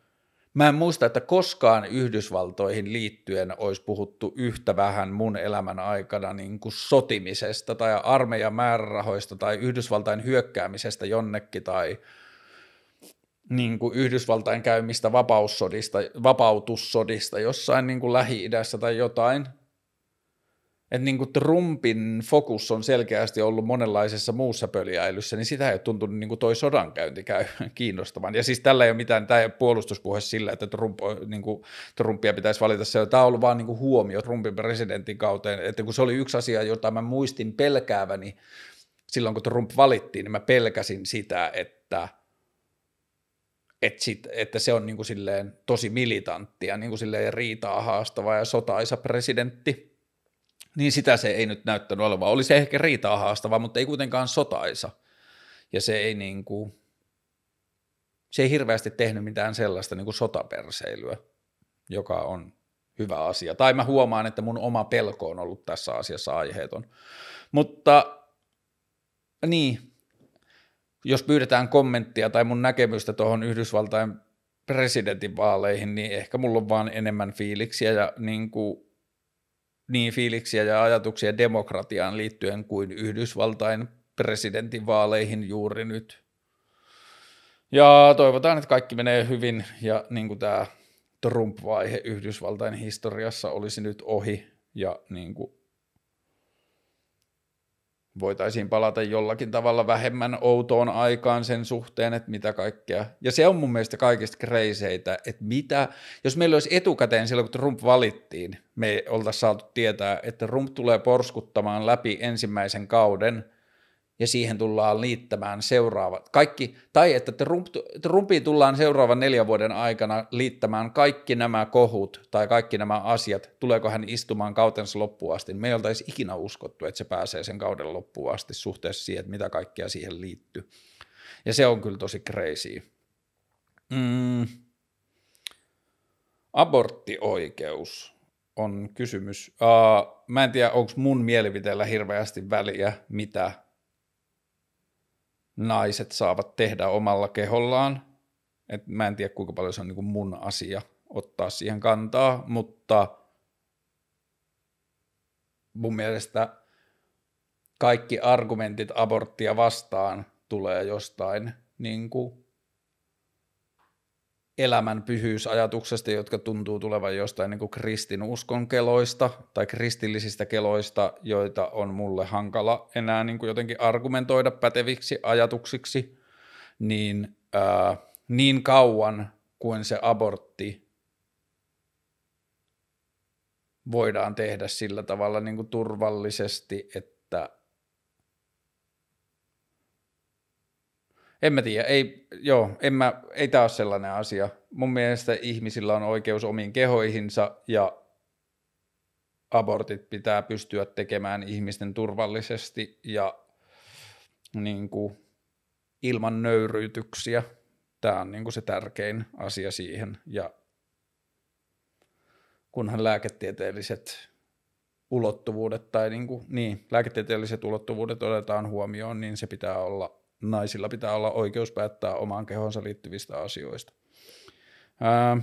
Mä en muista, että koskaan Yhdysvaltoihin liittyen olisi puhuttu yhtä vähän mun elämän aikana niin kuin sotimisesta tai armeijan määrärahoista tai Yhdysvaltain hyökkäämisestä jonnekin tai niin kuin Yhdysvaltain käymistä vapaussodista, vapautussodista jossain niin kuin Lähi-idässä tai jotain – että niin kuin Trumpin fokus on selkeästi ollut monenlaisessa muussa pöliäilyssä, niin sitä ei ole tuntunut niin kuin toi sodankäynti käy kiinnostavan. Ja siis tällä ei ole mitään, tämä ei ole puolustuspuhe sillä, että Trump, niin kuin, Trumpia pitäisi valita se. Tämä on ollut vaan niin kuin huomio Trumpin presidentin kauteen, että kun se oli yksi asia, jota mä muistin pelkääväni silloin, kun Trump valittiin, niin mä pelkäsin sitä, että – että, sit, että se on niin kuin silleen tosi militanttia, niin kuin silleen riitaa haastava ja sotaisa presidentti. Niin sitä se ei nyt näyttänyt olevan. Oli se ehkä riitaa haastava, mutta ei kuitenkaan sotaisa. Ja se ei niin kuin, se ei hirveästi tehnyt mitään sellaista niin kuin sotaperseilyä, joka on hyvä asia. Tai mä huomaan, että mun oma pelko on ollut tässä asiassa aiheeton. Mutta niin, jos pyydetään kommenttia tai mun näkemystä tuohon Yhdysvaltain presidentinvaaleihin, niin ehkä mulla on vaan enemmän fiiliksiä ja niin kuin niin fiiliksiä ja ajatuksia demokratiaan liittyen kuin Yhdysvaltain presidentinvaaleihin juuri nyt. Ja toivotaan, että kaikki menee hyvin ja niin kuin tämä Trump-vaihe Yhdysvaltain historiassa olisi nyt ohi ja niin kuin voitaisiin palata jollakin tavalla vähemmän outoon aikaan sen suhteen, että mitä kaikkea. Ja se on mun mielestä kaikista kreiseitä, että mitä, jos meillä olisi etukäteen silloin, kun Trump valittiin, me oltaisiin saatu tietää, että Trump tulee porskuttamaan läpi ensimmäisen kauden – ja siihen tullaan liittämään seuraavat kaikki, tai että Trumpiin tullaan seuraavan neljän vuoden aikana liittämään kaikki nämä kohut tai kaikki nämä asiat, tuleeko hän istumaan kautensa loppuun asti. Me ei oltaisi ikinä uskottu, että se pääsee sen kauden loppuun asti suhteessa siihen, että mitä kaikkea siihen liittyy. Ja se on kyllä tosi crazy. Mm. Aborttioikeus on kysymys. Uh, mä en tiedä, onko mun mielipiteellä hirveästi väliä, mitä naiset saavat tehdä omalla kehollaan. Et mä en tiedä, kuinka paljon se on niin kuin mun asia ottaa siihen kantaa, mutta mun mielestä kaikki argumentit aborttia vastaan tulee jostain niin kuin elämän pyhyysajatuksesta, jotka tuntuu tulevan jostain niin kristinuskon keloista tai kristillisistä keloista, joita on mulle hankala enää niin kuin jotenkin argumentoida päteviksi ajatuksiksi, niin, ää, niin kauan kuin se abortti voidaan tehdä sillä tavalla niin kuin turvallisesti, että En mä tiedä, ei, joo, en mä, ei tää ole sellainen asia. Mun mielestä ihmisillä on oikeus omiin kehoihinsa ja abortit pitää pystyä tekemään ihmisten turvallisesti ja niin kuin, ilman nöyryytyksiä. Tämä on niin kuin se tärkein asia siihen ja kunhan lääketieteelliset ulottuvuudet tai niin, kuin, niin lääketieteelliset ulottuvuudet otetaan huomioon, niin se pitää olla naisilla pitää olla oikeus päättää omaan kehonsa liittyvistä asioista. Ää,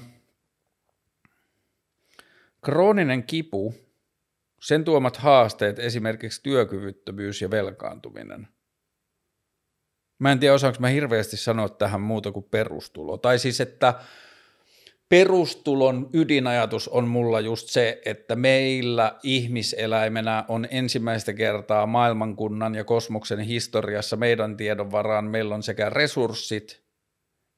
krooninen kipu, sen tuomat haasteet, esimerkiksi työkyvyttömyys ja velkaantuminen. Mä en tiedä, osaanko mä hirveästi sanoa tähän muuta kuin perustulo. Tai siis, että perustulon ydinajatus on mulla just se, että meillä ihmiseläimenä on ensimmäistä kertaa maailmankunnan ja kosmoksen historiassa meidän tiedon varaan meillä on sekä resurssit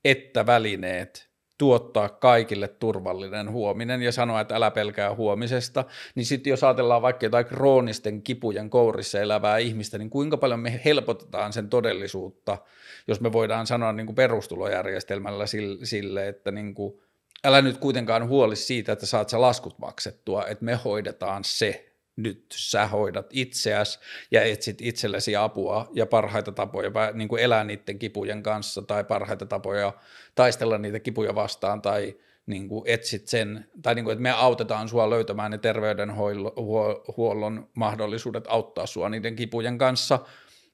että välineet tuottaa kaikille turvallinen huominen ja sanoa, että älä pelkää huomisesta, niin sitten jos ajatellaan vaikka jotain kroonisten kipujen kourissa elävää ihmistä, niin kuinka paljon me helpotetaan sen todellisuutta, jos me voidaan sanoa niin kuin perustulojärjestelmällä sille, sille että niin kuin – älä nyt kuitenkaan huoli siitä, että saat sä laskut maksettua, että me hoidetaan se nyt sä hoidat itseäsi ja etsit itsellesi apua ja parhaita tapoja niin kuin elää niiden kipujen kanssa tai parhaita tapoja taistella niitä kipuja vastaan tai niin kuin etsit sen, tai niin kuin, että me autetaan sua löytämään ne terveydenhuollon mahdollisuudet auttaa sua niiden kipujen kanssa,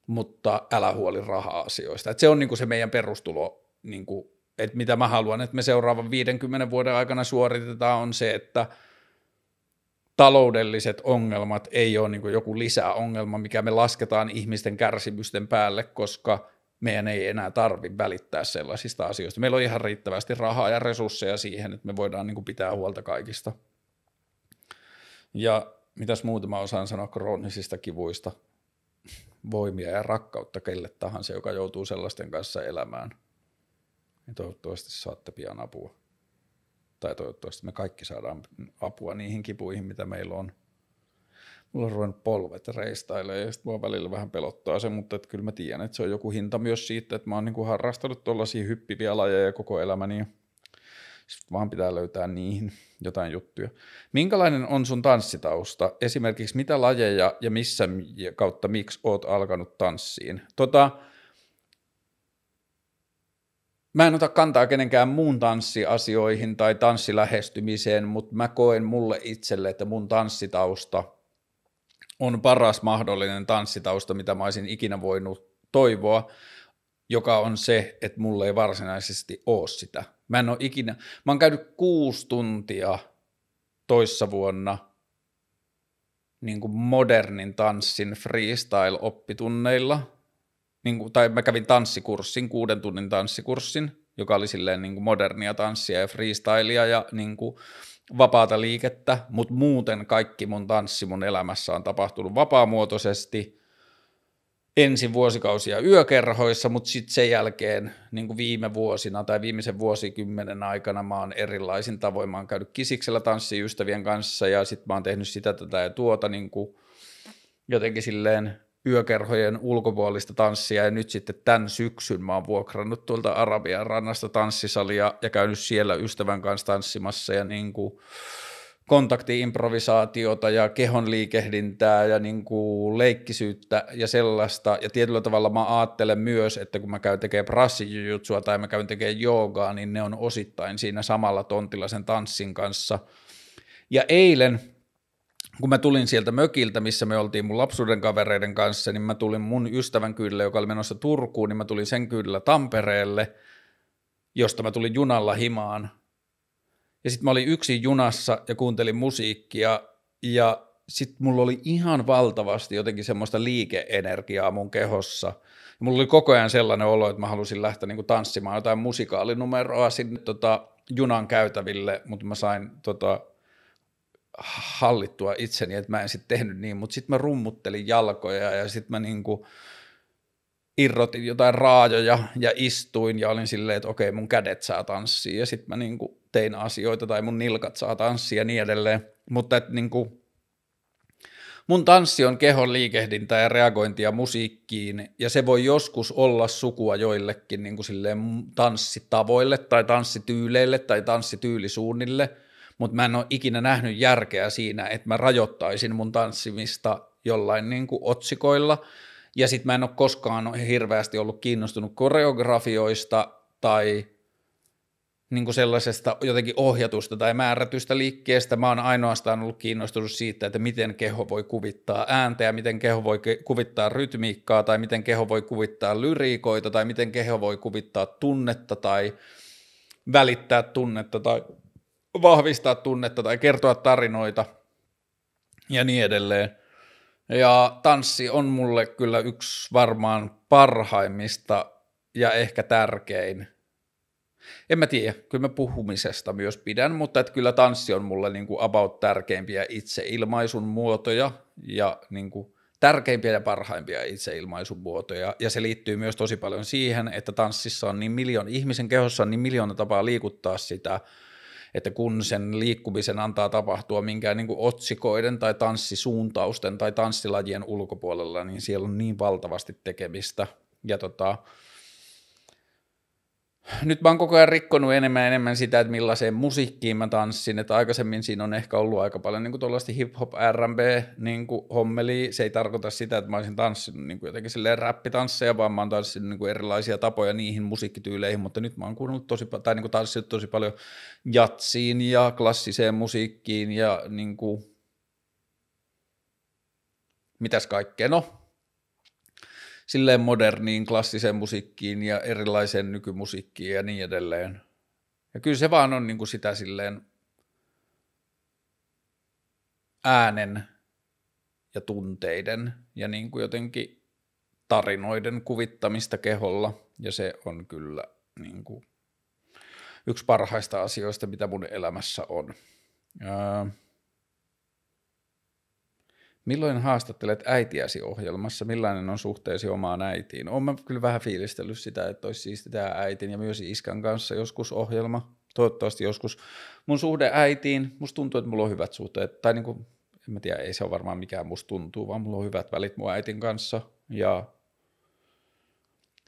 mutta älä huoli raha-asioista. se on niin kuin se meidän perustulo niin kuin että mitä mä haluan, että me seuraavan 50 vuoden aikana suoritetaan, on se, että taloudelliset ongelmat ei ole niin joku lisäongelma, mikä me lasketaan ihmisten kärsimysten päälle, koska meidän ei enää tarvi välittää sellaisista asioista. Meillä on ihan riittävästi rahaa ja resursseja siihen, että me voidaan niin pitää huolta kaikista. Ja mitäs muuta mä osaan sanoa kroonisista kivuista? Voimia ja rakkautta kelle tahansa, joka joutuu sellaisten kanssa elämään – niin toivottavasti saatte pian apua. Tai toivottavasti me kaikki saadaan apua niihin kipuihin, mitä meillä on. Mulla on ruvennut polvet reistailemaan ja sitten mua välillä vähän pelottaa se, mutta et kyllä mä tiedän, että se on joku hinta myös siitä, että mä oon niinku harrastanut tuollaisia hyppiviä lajeja koko elämäni. Ja sit vaan pitää löytää niihin jotain juttuja. Minkälainen on sun tanssitausta? Esimerkiksi mitä lajeja ja missä kautta miksi oot alkanut tanssiin? Tota, Mä en ota kantaa kenenkään muun tanssiasioihin tai tanssilähestymiseen, mutta mä koen mulle itselle, että mun tanssitausta on paras mahdollinen tanssitausta, mitä mä olisin ikinä voinut toivoa, joka on se, että mulle ei varsinaisesti ole sitä. Mä en ole ikinä, mä oon käynyt kuusi tuntia toissa vuonna niin kuin modernin tanssin freestyle-oppitunneilla – niin kuin, tai mä kävin tanssikurssin, kuuden tunnin tanssikurssin, joka oli silleen niin kuin modernia tanssia ja freestylia ja niin kuin, vapaata liikettä, mutta muuten kaikki mun tanssi mun elämässä on tapahtunut vapaamuotoisesti – ensin vuosikausia yökerhoissa, mutta sitten sen jälkeen niin kuin viime vuosina tai viimeisen vuosikymmenen aikana mä oon erilaisin tavoin, mä oon käynyt kisiksellä tanssiystävien kanssa ja sitten mä oon tehnyt sitä, tätä ja tuota niin kuin jotenkin silleen yökerhojen ulkopuolista tanssia ja nyt sitten tämän syksyn mä oon vuokrannut tuolta Arabian rannasta tanssisalia ja käynyt siellä ystävän kanssa tanssimassa ja niin kuin kontaktiimprovisaatiota ja kehon liikehdintää ja niin kuin leikkisyyttä ja sellaista. Ja tietyllä tavalla mä ajattelen myös, että kun mä käyn tekemään prassijujutsua tai mä käyn tekemään joogaa, niin ne on osittain siinä samalla tontilla sen tanssin kanssa. Ja eilen kun mä tulin sieltä mökiltä, missä me oltiin mun lapsuuden kavereiden kanssa, niin mä tulin mun ystävän kyydille, joka oli menossa Turkuun, niin mä tulin sen kyllä Tampereelle, josta mä tulin junalla himaan. Ja sitten mä olin yksin junassa ja kuuntelin musiikkia ja sitten mulla oli ihan valtavasti jotenkin semmoista liikeenergiaa mun kehossa. Ja mulla oli koko ajan sellainen olo, että mä halusin lähteä niinku tanssimaan jotain musikaalinumeroa sinne tota, junan käytäville, mutta mä sain tota, hallittua itseni, että mä en sitten tehnyt niin, mutta sitten mä rummuttelin jalkoja ja sitten mä niinku irrotin jotain raajoja ja istuin ja olin silleen, että okei mun kädet saa tanssia ja sitten mä niinku tein asioita tai mun nilkat saa tanssia ja niin edelleen, mutta että niinku mun tanssi on kehon liikehdintä ja reagointia musiikkiin ja se voi joskus olla sukua joillekin niinku silleen tanssitavoille tai tanssityyleille tai tanssityylisuunnille – mutta mä en ole ikinä nähnyt järkeä siinä, että mä rajoittaisin mun tanssimista jollain niin kuin otsikoilla, ja sitten mä en ole koskaan hirveästi ollut kiinnostunut koreografioista tai niin kuin sellaisesta jotenkin ohjatusta tai määrätystä liikkeestä. Mä oon ainoastaan ollut kiinnostunut siitä, että miten keho voi kuvittaa ääntä ja miten keho voi ke- kuvittaa rytmiikkaa tai miten keho voi kuvittaa lyriikoita tai miten keho voi kuvittaa tunnetta tai välittää tunnetta tai vahvistaa tunnetta tai kertoa tarinoita ja niin edelleen. Ja tanssi on mulle kyllä yksi varmaan parhaimmista ja ehkä tärkein. En mä tiedä, kyllä mä puhumisesta myös pidän, mutta et kyllä tanssi on mulle niin kuin about tärkeimpiä itseilmaisun muotoja ja niin kuin tärkeimpiä ja parhaimpia itseilmaisun muotoja. Ja se liittyy myös tosi paljon siihen, että tanssissa on niin miljoon, ihmisen kehossa on niin miljoona tapaa liikuttaa sitä – että kun sen liikkumisen antaa tapahtua minkään niin kuin otsikoiden tai tanssisuuntausten tai tanssilajien ulkopuolella, niin siellä on niin valtavasti tekemistä. Ja tota, nyt mä oon koko ajan rikkonut enemmän ja enemmän sitä, että millaiseen musiikkiin mä tanssin, että aikaisemmin siinä on ehkä ollut aika paljon niin tuollaista hip-hop, R&B niin hommeli. Se ei tarkoita sitä, että mä olisin tanssinut niin jotenkin silleen räppitansseja, vaan mä oon tanssinut niin erilaisia tapoja niihin musiikkityyleihin, mutta nyt mä oon kuunnellut tosi, tai niin tanssinut tosi paljon jatsiin ja klassiseen musiikkiin ja niin kuin, mitäs kaikkea, no silleen moderniin klassiseen musiikkiin ja erilaiseen nykymusiikkiin ja niin edelleen. Ja kyllä se vaan on niin kuin sitä silleen äänen ja tunteiden ja niin kuin jotenkin tarinoiden kuvittamista keholla. Ja se on kyllä niin kuin yksi parhaista asioista, mitä mun elämässä on. Öö, Milloin haastattelet äitiäsi ohjelmassa? Millainen on suhteesi omaan äitiin? Olen kyllä vähän fiilistellyt sitä, että olisi siisti tämä äitin ja myös iskan kanssa joskus ohjelma. Toivottavasti joskus. Mun suhde äitiin, musta tuntuu, että mulla on hyvät suhteet. Tai niin kuin, en mä tiedä, ei se ole varmaan mikään musta tuntuu, vaan mulla on hyvät välit mun äitin kanssa. Ja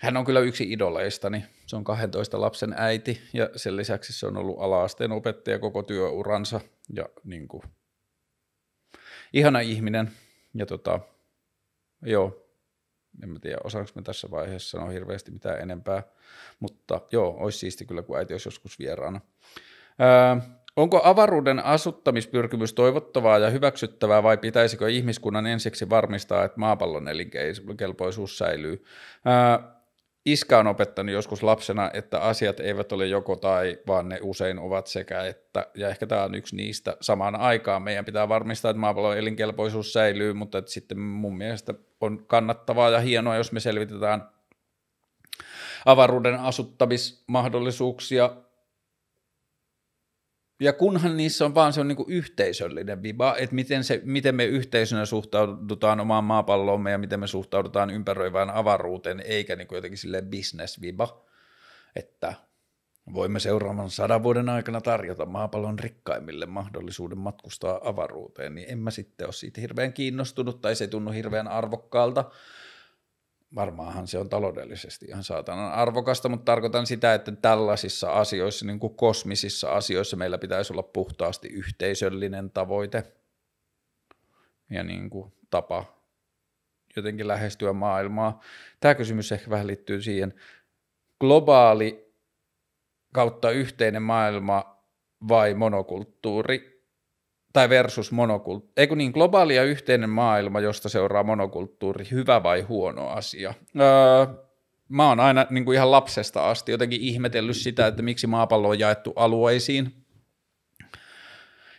hän on kyllä yksi idoleistani. Se on 12 lapsen äiti ja sen lisäksi se on ollut alaasteen opettaja koko työuransa. Ja niin kuin, ihana ihminen. Ja tota, joo, en mä tiedä osaanko mä tässä vaiheessa sanoa hirveästi mitään enempää, mutta joo, olisi siisti kyllä, kun äiti olisi joskus vieraana. Öö, onko avaruuden asuttamispyrkimys toivottavaa ja hyväksyttävää vai pitäisikö ihmiskunnan ensiksi varmistaa, että maapallon elinkelpoisuus säilyy? Öö, Iskä on opettanut joskus lapsena, että asiat eivät ole joko tai, vaan ne usein ovat sekä että, ja ehkä tämä on yksi niistä samaan aikaan. Meidän pitää varmistaa, että maapallon elinkelpoisuus säilyy, mutta että sitten mun mielestä on kannattavaa ja hienoa, jos me selvitetään avaruuden asuttamismahdollisuuksia ja kunhan niissä on vaan se on niin yhteisöllinen viba, että miten, se, miten me yhteisönä suhtaudutaan omaan maapalloomme ja miten me suhtaudutaan ympäröivään avaruuteen, eikä niin kuin jotenkin sille bisnesviba, että voimme seuraavan sadan vuoden aikana tarjota maapallon rikkaimmille mahdollisuuden matkustaa avaruuteen, niin en mä sitten ole siitä hirveän kiinnostunut tai se ei tunnu hirveän arvokkaalta varmaanhan se on taloudellisesti ihan saatanan arvokasta, mutta tarkoitan sitä, että tällaisissa asioissa, niin kuin kosmisissa asioissa, meillä pitäisi olla puhtaasti yhteisöllinen tavoite ja niin kuin tapa jotenkin lähestyä maailmaa. Tämä kysymys ehkä vähän liittyy siihen, globaali kautta yhteinen maailma vai monokulttuuri tai versus monokulttuuri, eikö niin, globaali ja yhteinen maailma, josta seuraa monokulttuuri, hyvä vai huono asia? Öö, mä oon aina niin kuin ihan lapsesta asti jotenkin ihmetellyt sitä, että miksi maapallo on jaettu alueisiin.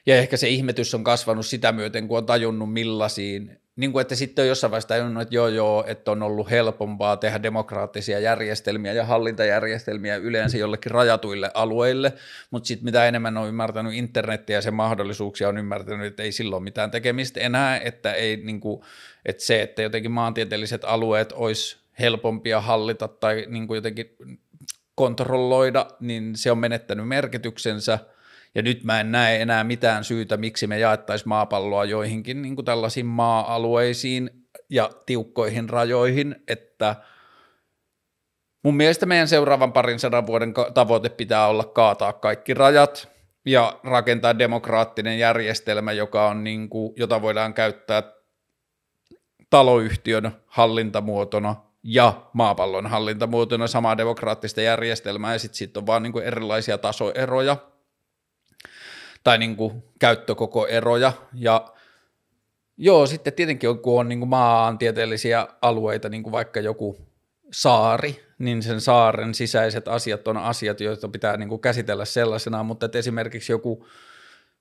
Ja ehkä se ihmetys on kasvanut sitä myöten, kun on tajunnut millaisiin niin kuin, että sitten on jossain vaiheessa tajunnut, että joo joo, että on ollut helpompaa tehdä demokraattisia järjestelmiä ja hallintajärjestelmiä yleensä jollekin rajatuille alueille, mutta sitten mitä enemmän on ymmärtänyt internettiä ja sen mahdollisuuksia on ymmärtänyt, että ei silloin mitään tekemistä enää, että, ei, niin kuin, että se, että jotenkin maantieteelliset alueet olisi helpompia hallita tai niin kuin jotenkin kontrolloida, niin se on menettänyt merkityksensä – ja nyt mä en näe enää mitään syytä, miksi me jaettaisiin maapalloa joihinkin niin kuin tällaisiin maa-alueisiin ja tiukkoihin rajoihin, että mun mielestä meidän seuraavan parin sadan vuoden tavoite pitää olla kaataa kaikki rajat ja rakentaa demokraattinen järjestelmä, joka on niin kuin, jota voidaan käyttää taloyhtiön hallintamuotona ja maapallon hallintamuotona samaa demokraattista järjestelmää, ja sitten sit on vaan niin kuin erilaisia tasoeroja, tai niin kuin käyttökokoeroja ja joo, sitten tietenkin kun on niin kuin maantieteellisiä alueita, niin kuin vaikka joku saari, niin sen saaren sisäiset asiat on asiat, joita pitää niin kuin käsitellä sellaisena, mutta että esimerkiksi joku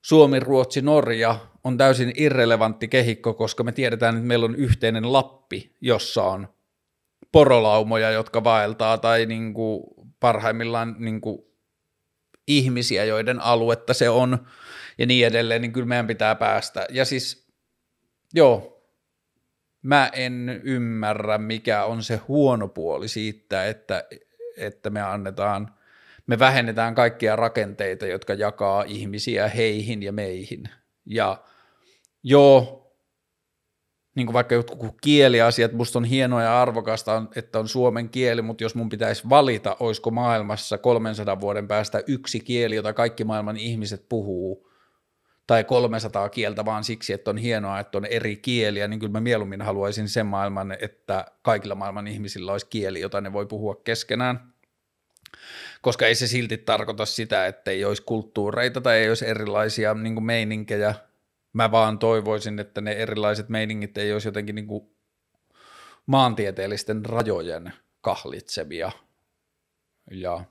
Suomi, Ruotsi, Norja on täysin irrelevantti kehikko, koska me tiedetään, että meillä on yhteinen Lappi, jossa on porolaumoja, jotka vaeltaa tai niin kuin parhaimmillaan niin kuin ihmisiä, joiden aluetta se on ja niin edelleen, niin kyllä meidän pitää päästä. Ja siis, joo, mä en ymmärrä, mikä on se huono puoli siitä, että, että me annetaan, me vähennetään kaikkia rakenteita, jotka jakaa ihmisiä heihin ja meihin. Ja joo, niin kuin vaikka jotkut kieliasiat, musta on hienoa ja arvokasta, että on suomen kieli, mutta jos mun pitäisi valita, olisiko maailmassa 300 vuoden päästä yksi kieli, jota kaikki maailman ihmiset puhuu, tai 300 kieltä vaan siksi, että on hienoa, että on eri kieliä, niin kyllä mä mieluummin haluaisin sen maailman, että kaikilla maailman ihmisillä olisi kieli, jota ne voi puhua keskenään koska ei se silti tarkoita sitä, että ei olisi kulttuureita tai ei olisi erilaisia niin kuin meininkejä Mä vaan toivoisin, että ne erilaiset meiningit ei olisi jotenkin niin kuin maantieteellisten rajojen kahlitsevia. Ja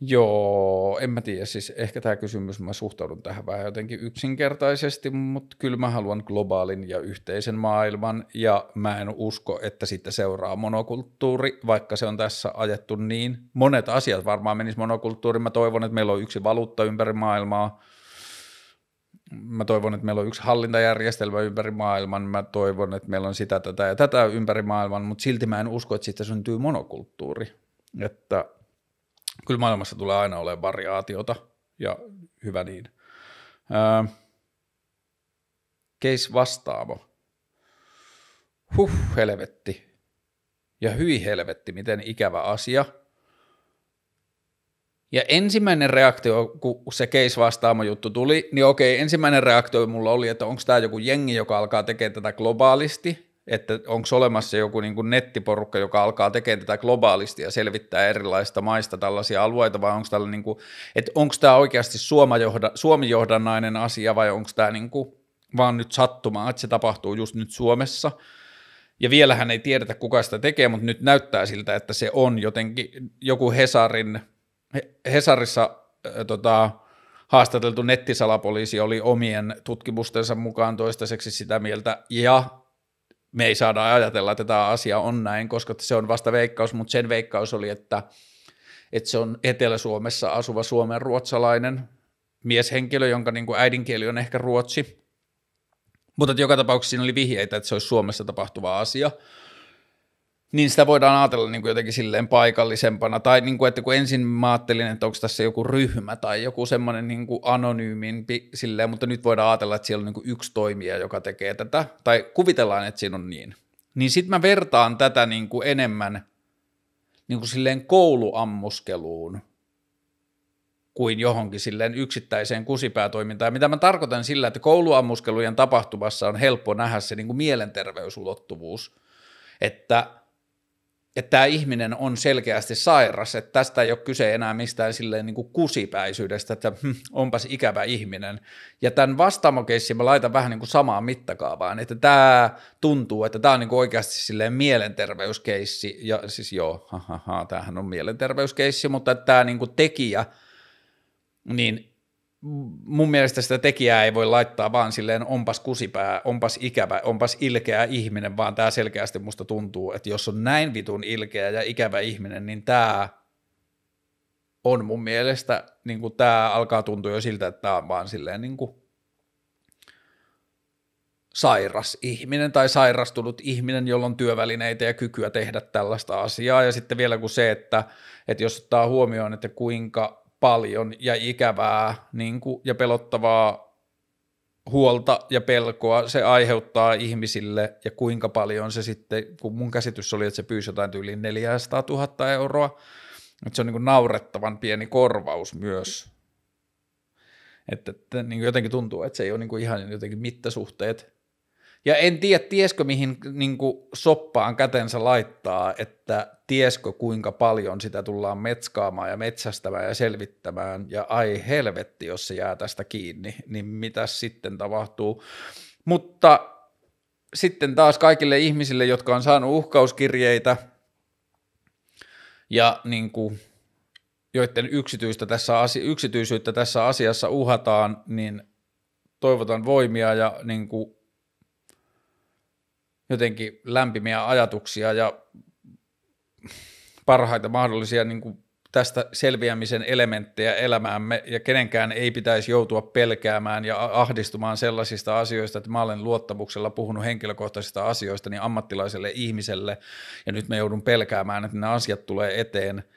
Joo, en mä tiedä, siis ehkä tämä kysymys, mä suhtaudun tähän vähän jotenkin yksinkertaisesti, mutta kyllä mä haluan globaalin ja yhteisen maailman, ja mä en usko, että sitten seuraa monokulttuuri, vaikka se on tässä ajettu niin. Monet asiat varmaan menis monokulttuuriin, mä toivon, että meillä on yksi valuutta ympäri maailmaa, mä toivon, että meillä on yksi hallintajärjestelmä ympäri maailman, mä toivon, että meillä on sitä, tätä ja tätä ympäri maailman, mutta silti mä en usko, että siitä syntyy monokulttuuri. Että kyllä maailmassa tulee aina olemaan variaatiota ja hyvä niin. Öö, case vastaamo. Huh, helvetti. Ja hyi helvetti, miten ikävä asia – ja ensimmäinen reaktio, kun se case vastaamo juttu tuli, niin okei, ensimmäinen reaktio mulla oli, että onko tämä joku jengi, joka alkaa tekemään tätä globaalisti, että onko olemassa joku niin kuin nettiporukka, joka alkaa tekemään tätä globaalisti ja selvittää erilaista maista tällaisia alueita, vai onko niin kuin, että onko tämä oikeasti Suomi-johdannainen asia, vai onko tämä niin vaan nyt sattumaa, että se tapahtuu just nyt Suomessa, ja vielähän ei tiedetä, kuka sitä tekee, mutta nyt näyttää siltä, että se on jotenkin joku Hesarin Hesarissa äh, tota, haastateltu nettisalapoliisi oli omien tutkimustensa mukaan toistaiseksi sitä mieltä, ja me ei saada ajatella, että tämä asia on näin, koska se on vasta veikkaus, mutta sen veikkaus oli, että, että se on Etelä-Suomessa asuva suomen ruotsalainen mieshenkilö, jonka niin kuin äidinkieli on ehkä ruotsi, mutta joka tapauksessa siinä oli vihjeitä, että se olisi Suomessa tapahtuva asia – niin sitä voidaan ajatella niin kuin jotenkin silleen paikallisempana. Tai niin kuin, että kun ensin mä ajattelin, että onko tässä joku ryhmä tai joku semmoinen niin kuin anonyymimpi silleen, mutta nyt voidaan ajatella, että siellä on niin kuin yksi toimija, joka tekee tätä. Tai kuvitellaan, että siinä on niin. Niin sitten mä vertaan tätä niin kuin enemmän niin kuin silleen kouluammuskeluun kuin johonkin silleen yksittäiseen kusipäätoimintaan. Mitä mä tarkoitan sillä, että kouluammuskelujen tapahtumassa on helppo nähdä se niin kuin mielenterveysulottuvuus, että – että tämä ihminen on selkeästi sairas, että tästä ei ole kyse enää mistään silleen niin kuin kusipäisyydestä, että hm, onpas ikävä ihminen. Ja tämän vastaamokeissin mä laitan vähän niin kuin samaan mittakaavaan, että tämä tuntuu, että tämä on niin kuin oikeasti silleen mielenterveyskeissi, ja siis joo, ha, tämähän on mielenterveyskeissi, mutta että tämä niin kuin tekijä, niin mun mielestä sitä tekijää ei voi laittaa vaan silleen onpas kusipää, onpas ikävä, onpas ilkeä ihminen, vaan tämä selkeästi musta tuntuu, että jos on näin vitun ilkeä ja ikävä ihminen, niin tämä on mun mielestä, niin tämä alkaa tuntua jo siltä, että tämä on vaan silleen niin kuin sairas ihminen tai sairastunut ihminen, jolla on työvälineitä ja kykyä tehdä tällaista asiaa. Ja sitten vielä kun se, että, että jos ottaa huomioon, että kuinka paljon ja ikävää niin kuin, ja pelottavaa huolta ja pelkoa se aiheuttaa ihmisille ja kuinka paljon se sitten, kun mun käsitys oli, että se pyysi jotain yli 400 000 euroa, että se on niin kuin naurettavan pieni korvaus myös. Että, että niin kuin jotenkin tuntuu, että se ei ole niin kuin ihan jotenkin mittasuhteet ja en tiedä, tieskö mihin niin kuin soppaan kätensä laittaa, että tieskö kuinka paljon sitä tullaan metskaamaan ja metsästämään ja selvittämään, ja ai helvetti, jos se jää tästä kiinni, niin mitä sitten tapahtuu. Mutta sitten taas kaikille ihmisille, jotka on saanut uhkauskirjeitä ja niin kuin, joiden yksityistä tässä asia, yksityisyyttä tässä asiassa uhataan, niin toivotan voimia ja niin kuin, jotenkin lämpimiä ajatuksia ja parhaita mahdollisia niin kuin tästä selviämisen elementtejä elämäämme ja kenenkään ei pitäisi joutua pelkäämään ja ahdistumaan sellaisista asioista, että mä olen luottamuksella puhunut henkilökohtaisista asioista niin ammattilaiselle ihmiselle ja nyt me joudun pelkäämään, että nämä asiat tulee eteen –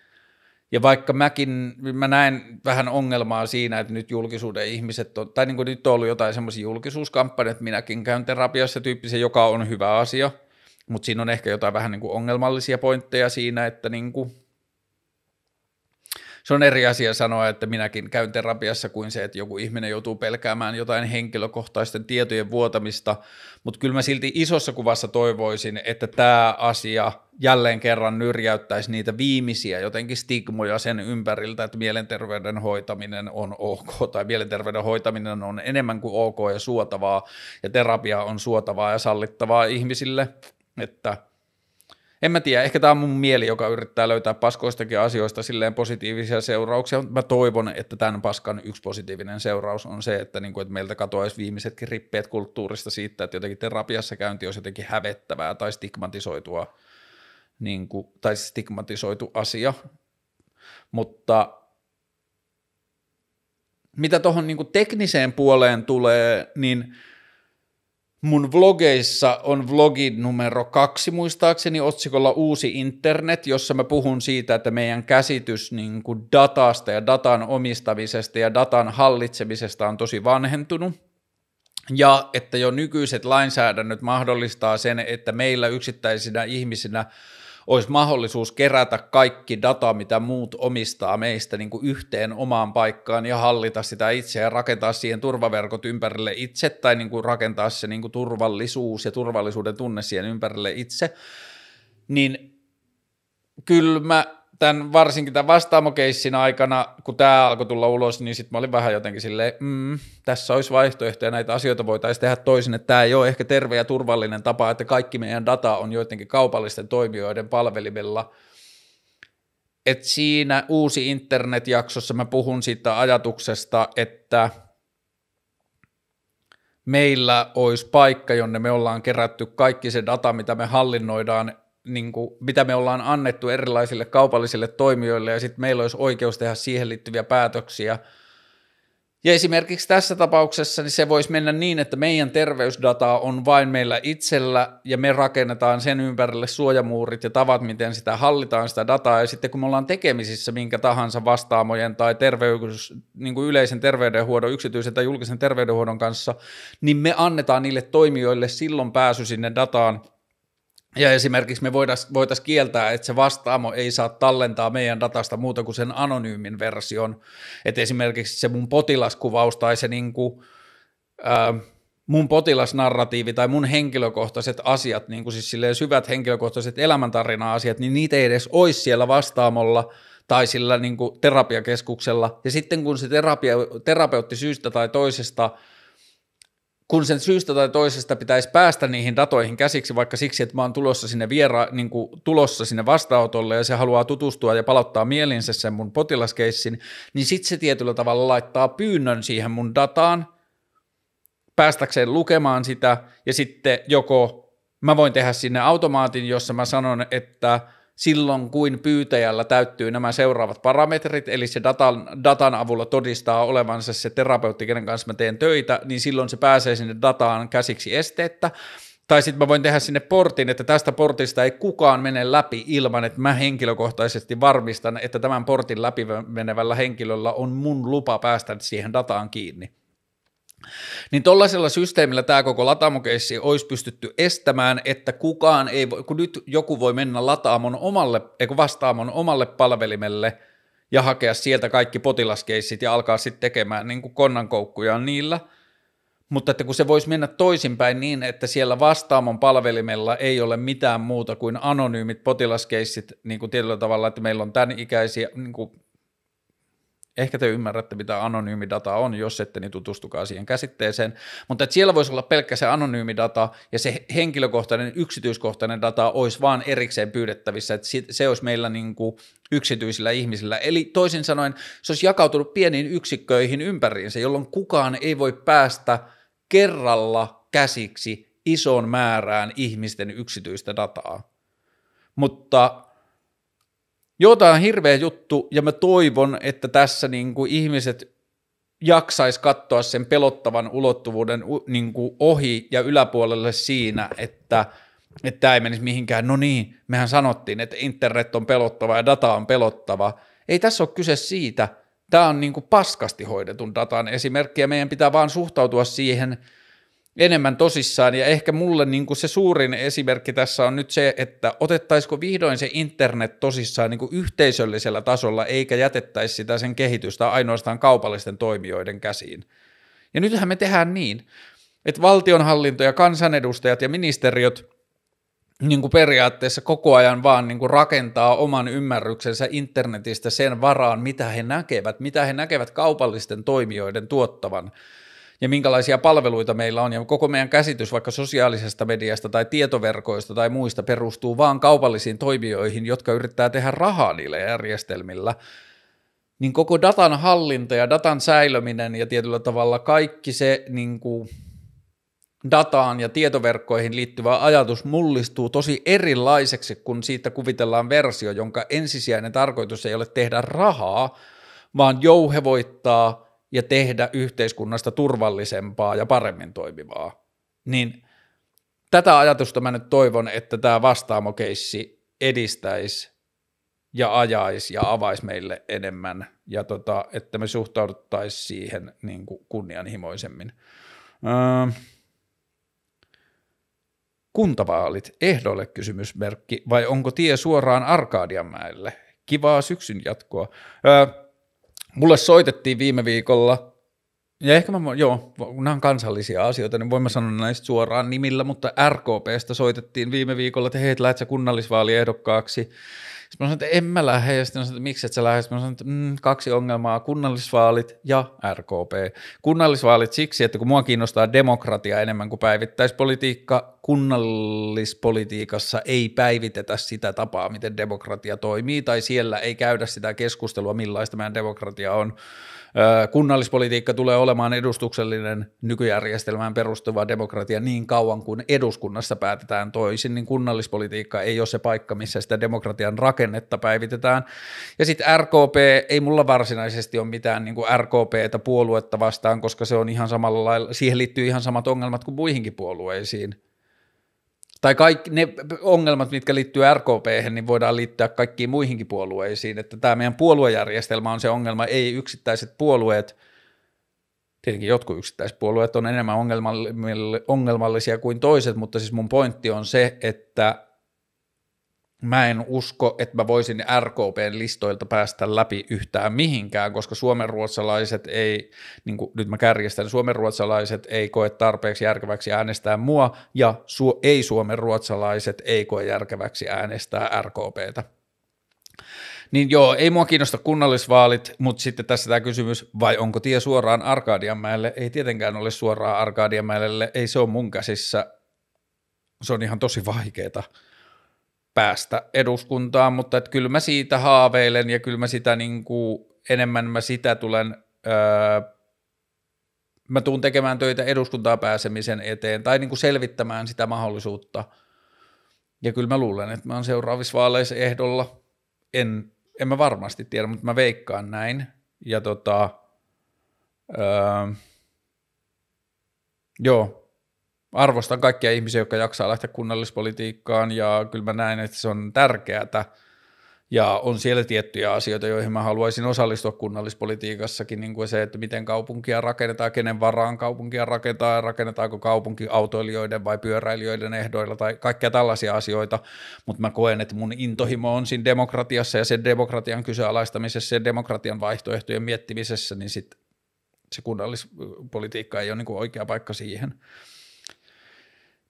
ja vaikka mäkin, mä näen vähän ongelmaa siinä, että nyt julkisuuden ihmiset on, tai niin kuin nyt on ollut jotain semmoisia julkisuuskampanjat, minäkin käyn terapiassa tyyppisiä, joka on hyvä asia, mutta siinä on ehkä jotain vähän niin kuin ongelmallisia pointteja siinä, että niin kuin se on eri asia sanoa, että minäkin käyn terapiassa kuin se, että joku ihminen joutuu pelkäämään jotain henkilökohtaisten tietojen vuotamista, mutta kyllä mä silti isossa kuvassa toivoisin, että tämä asia jälleen kerran nyrjäyttäisi niitä viimeisiä jotenkin stigmoja sen ympäriltä, että mielenterveyden hoitaminen on ok tai mielenterveyden hoitaminen on enemmän kuin ok ja suotavaa ja terapia on suotavaa ja sallittavaa ihmisille, että – en mä tiedä, ehkä tämä on mun mieli, joka yrittää löytää paskoistakin asioista silleen positiivisia seurauksia, mutta mä toivon, että tämän paskan yksi positiivinen seuraus on se, että, niin kuin, että meiltä katoaisi viimeisetkin rippeet kulttuurista siitä, että jotenkin terapiassa käynti olisi jotenkin hävettävää tai stigmatisoitua, niin kuin, tai stigmatisoitu asia, mutta mitä tuohon niin tekniseen puoleen tulee, niin – Mun vlogeissa on vlogi numero kaksi muistaakseni otsikolla Uusi internet, jossa mä puhun siitä, että meidän käsitys niin kuin datasta ja datan omistamisesta ja datan hallitsemisesta on tosi vanhentunut. Ja että jo nykyiset lainsäädännöt mahdollistaa sen, että meillä yksittäisinä ihmisinä – olisi mahdollisuus kerätä kaikki data, mitä muut omistaa meistä niin kuin yhteen omaan paikkaan ja hallita sitä itse ja rakentaa siihen turvaverkot ympärille itse tai niin kuin rakentaa se niin kuin turvallisuus ja turvallisuuden tunne siihen ympärille itse, niin kyllä mä tämän, varsinkin tämän vastaamokeissin aikana, kun tämä alkoi tulla ulos, niin sitten mä olin vähän jotenkin silleen, mm, tässä olisi vaihtoehtoja, näitä asioita voitaisiin tehdä toisin, että tämä ei ole ehkä terve ja turvallinen tapa, että kaikki meidän data on joidenkin kaupallisten toimijoiden palvelimella, et siinä uusi internetjaksossa mä puhun siitä ajatuksesta, että meillä olisi paikka, jonne me ollaan kerätty kaikki se data, mitä me hallinnoidaan niin kuin, mitä me ollaan annettu erilaisille kaupallisille toimijoille, ja sitten meillä olisi oikeus tehdä siihen liittyviä päätöksiä. Ja esimerkiksi tässä tapauksessa niin se voisi mennä niin, että meidän terveysdataa on vain meillä itsellä, ja me rakennetaan sen ympärille suojamuurit ja tavat, miten sitä hallitaan sitä dataa, ja sitten kun me ollaan tekemisissä minkä tahansa vastaamojen tai terveys, niin kuin yleisen terveydenhuollon, yksityisen tai julkisen terveydenhuollon kanssa, niin me annetaan niille toimijoille silloin pääsy sinne dataan, ja esimerkiksi me voitaisiin voitais kieltää, että se vastaamo ei saa tallentaa meidän datasta muuta kuin sen anonyymin version. Että esimerkiksi se mun potilaskuvaus tai se niin kuin, ää, mun potilasnarratiivi tai mun henkilökohtaiset asiat, niin kuin siis syvät henkilökohtaiset elämäntarina-asiat, niin niitä ei edes olisi siellä vastaamolla tai sillä niin kuin terapiakeskuksella. Ja sitten kun se terapia, terapeutti syystä tai toisesta – kun sen syystä tai toisesta pitäisi päästä niihin datoihin käsiksi, vaikka siksi, että mä oon tulossa sinne, viera, niin kuin, tulossa sinne vastaanotolle ja se haluaa tutustua ja palauttaa mielinsä sen mun potilaskeissin, niin sitten se tietyllä tavalla laittaa pyynnön siihen mun dataan päästäkseen lukemaan sitä ja sitten joko mä voin tehdä sinne automaatin, jossa mä sanon, että – silloin, kuin pyytäjällä täyttyy nämä seuraavat parametrit, eli se datan, datan avulla todistaa olevansa se terapeutti, kenen kanssa mä teen töitä, niin silloin se pääsee sinne dataan käsiksi esteettä, tai sitten mä voin tehdä sinne portin, että tästä portista ei kukaan mene läpi ilman, että mä henkilökohtaisesti varmistan, että tämän portin läpi menevällä henkilöllä on mun lupa päästä siihen dataan kiinni. Niin tollaisella systeemillä tämä koko lataamokeissi olisi pystytty estämään, että kukaan ei voi, kun nyt joku voi mennä lataamon omalle, eikö vastaamon omalle palvelimelle ja hakea sieltä kaikki potilaskeissit ja alkaa sitten tekemään niin kuin konnankoukkujaan niillä, mutta että kun se voisi mennä toisinpäin niin, että siellä vastaamon palvelimella ei ole mitään muuta kuin anonyymit potilaskeissit niin kuin tietyllä tavalla, että meillä on tämän ikäisiä, niin kuin Ehkä te ymmärrätte, mitä anonyymi data on, jos ette, niin tutustukaa siihen käsitteeseen. Mutta että siellä voisi olla pelkkä se anonyymi data, ja se henkilökohtainen, yksityiskohtainen data olisi vaan erikseen pyydettävissä, että se olisi meillä niin kuin yksityisillä ihmisillä. Eli toisin sanoen se olisi jakautunut pieniin yksikköihin ympäriinsä, jolloin kukaan ei voi päästä kerralla käsiksi isoon määrään ihmisten yksityistä dataa. Mutta Joo, tämä on hirveä juttu, ja mä toivon, että tässä niin kuin ihmiset jaksais katsoa sen pelottavan ulottuvuuden niin kuin ohi ja yläpuolelle siinä, että että tämä ei menisi mihinkään. No niin, mehän sanottiin, että internet on pelottava ja data on pelottava. Ei tässä ole kyse siitä. Tämä on niin kuin paskasti hoidetun datan esimerkki ja meidän pitää vaan suhtautua siihen – enemmän tosissaan, ja ehkä mulle niin kuin se suurin esimerkki tässä on nyt se, että otettaisiko vihdoin se internet tosissaan niin kuin yhteisöllisellä tasolla, eikä jätettäisi sitä sen kehitystä ainoastaan kaupallisten toimijoiden käsiin. Ja nythän me tehdään niin, että valtionhallinto ja kansanedustajat ja ministeriöt niin kuin periaatteessa koko ajan vaan niin kuin rakentaa oman ymmärryksensä internetistä sen varaan, mitä he näkevät, mitä he näkevät kaupallisten toimijoiden tuottavan – ja minkälaisia palveluita meillä on. Ja koko meidän käsitys vaikka sosiaalisesta mediasta tai tietoverkoista tai muista perustuu vaan kaupallisiin toimijoihin, jotka yrittää tehdä rahaa niillä järjestelmillä niin koko datan hallinta ja datan säilöminen ja tietyllä tavalla kaikki se niin kuin dataan ja tietoverkkoihin liittyvä ajatus mullistuu tosi erilaiseksi, kun siitä kuvitellaan versio, jonka ensisijainen tarkoitus ei ole tehdä rahaa, vaan jouhevoittaa ja tehdä yhteiskunnasta turvallisempaa ja paremmin toimivaa. Niin tätä ajatusta mä nyt toivon, että tämä vastaamokeissi edistäisi ja ajaisi ja avaisi meille enemmän ja tota, että me suhtauduttaisiin siihen niin kuin kunnianhimoisemmin. Öö, kuntavaalit, ehdolle kysymysmerkki vai onko tie suoraan Arkadianmäelle? Kivaa syksyn jatkoa. Öö, Mulle soitettiin viime viikolla, ja ehkä mä, joo, kun nämä on kansallisia asioita, niin voin mä sanoa näistä suoraan nimillä, mutta RKPstä soitettiin viime viikolla, että hei, et lähdet sä kunnallisvaaliehdokkaaksi. Sitten mä sanoin, että en mä lähde. Ja sitten sanoin, että miksi et sä lähde? Sitten mä sanoin, että mm, kaksi ongelmaa, kunnallisvaalit ja RKP. Kunnallisvaalit siksi, että kun mua kiinnostaa demokratia enemmän kuin päivittäispolitiikka, kunnallispolitiikassa ei päivitetä sitä tapaa, miten demokratia toimii, tai siellä ei käydä sitä keskustelua, millaista meidän demokratia on Kunnallispolitiikka tulee olemaan edustuksellinen nykyjärjestelmään perustuva demokratia niin kauan kuin eduskunnassa päätetään toisin, niin kunnallispolitiikka ei ole se paikka, missä sitä demokratian rakennetta päivitetään. Ja sitten RKP, ei mulla varsinaisesti ole mitään niin RKPtä puoluetta vastaan, koska se on ihan samalla lailla, siihen liittyy ihan samat ongelmat kuin muihinkin puolueisiin tai kaikki ne ongelmat, mitkä liittyy RKP, niin voidaan liittää kaikkiin muihinkin puolueisiin, että tämä meidän puoluejärjestelmä on se ongelma, ei yksittäiset puolueet, tietenkin jotkut yksittäiset puolueet on enemmän ongelmallisia kuin toiset, mutta siis mun pointti on se, että mä en usko, että mä voisin RKPn listoilta päästä läpi yhtään mihinkään, koska suomenruotsalaiset ei, niin kuin, nyt mä kärjestän, suomenruotsalaiset ei koe tarpeeksi järkeväksi äänestää mua, ja su- ei suomenruotsalaiset ei koe järkeväksi äänestää RKPtä. Niin joo, ei mua kiinnosta kunnallisvaalit, mutta sitten tässä tämä kysymys, vai onko tie suoraan Arkadianmäelle? Ei tietenkään ole suoraan Arkadianmäelle, ei se ole mun käsissä. Se on ihan tosi vaikeeta päästä eduskuntaan, mutta et kyllä mä siitä haaveilen ja kyllä mä sitä niin kuin, enemmän mä sitä tulen, öö, mä tuun tekemään töitä eduskuntaa pääsemisen eteen tai niin kuin selvittämään sitä mahdollisuutta. Ja kyllä mä luulen, että mä oon seuraavissa vaaleissa ehdolla. En, en mä varmasti tiedä, mutta mä veikkaan näin. Ja tota, öö, joo, arvostan kaikkia ihmisiä, jotka jaksaa lähteä kunnallispolitiikkaan ja kyllä mä näen, että se on tärkeää ja on siellä tiettyjä asioita, joihin mä haluaisin osallistua kunnallispolitiikassakin, niin kuin se, että miten kaupunkia rakennetaan, kenen varaan kaupunkia rakennetaan, rakennetaanko kaupunki autoilijoiden vai pyöräilijöiden ehdoilla tai kaikkia tällaisia asioita, mutta mä koen, että mun intohimo on siinä demokratiassa ja sen demokratian kyseenalaistamisessa ja demokratian vaihtoehtojen miettimisessä, niin sitten se kunnallispolitiikka ei ole niin oikea paikka siihen.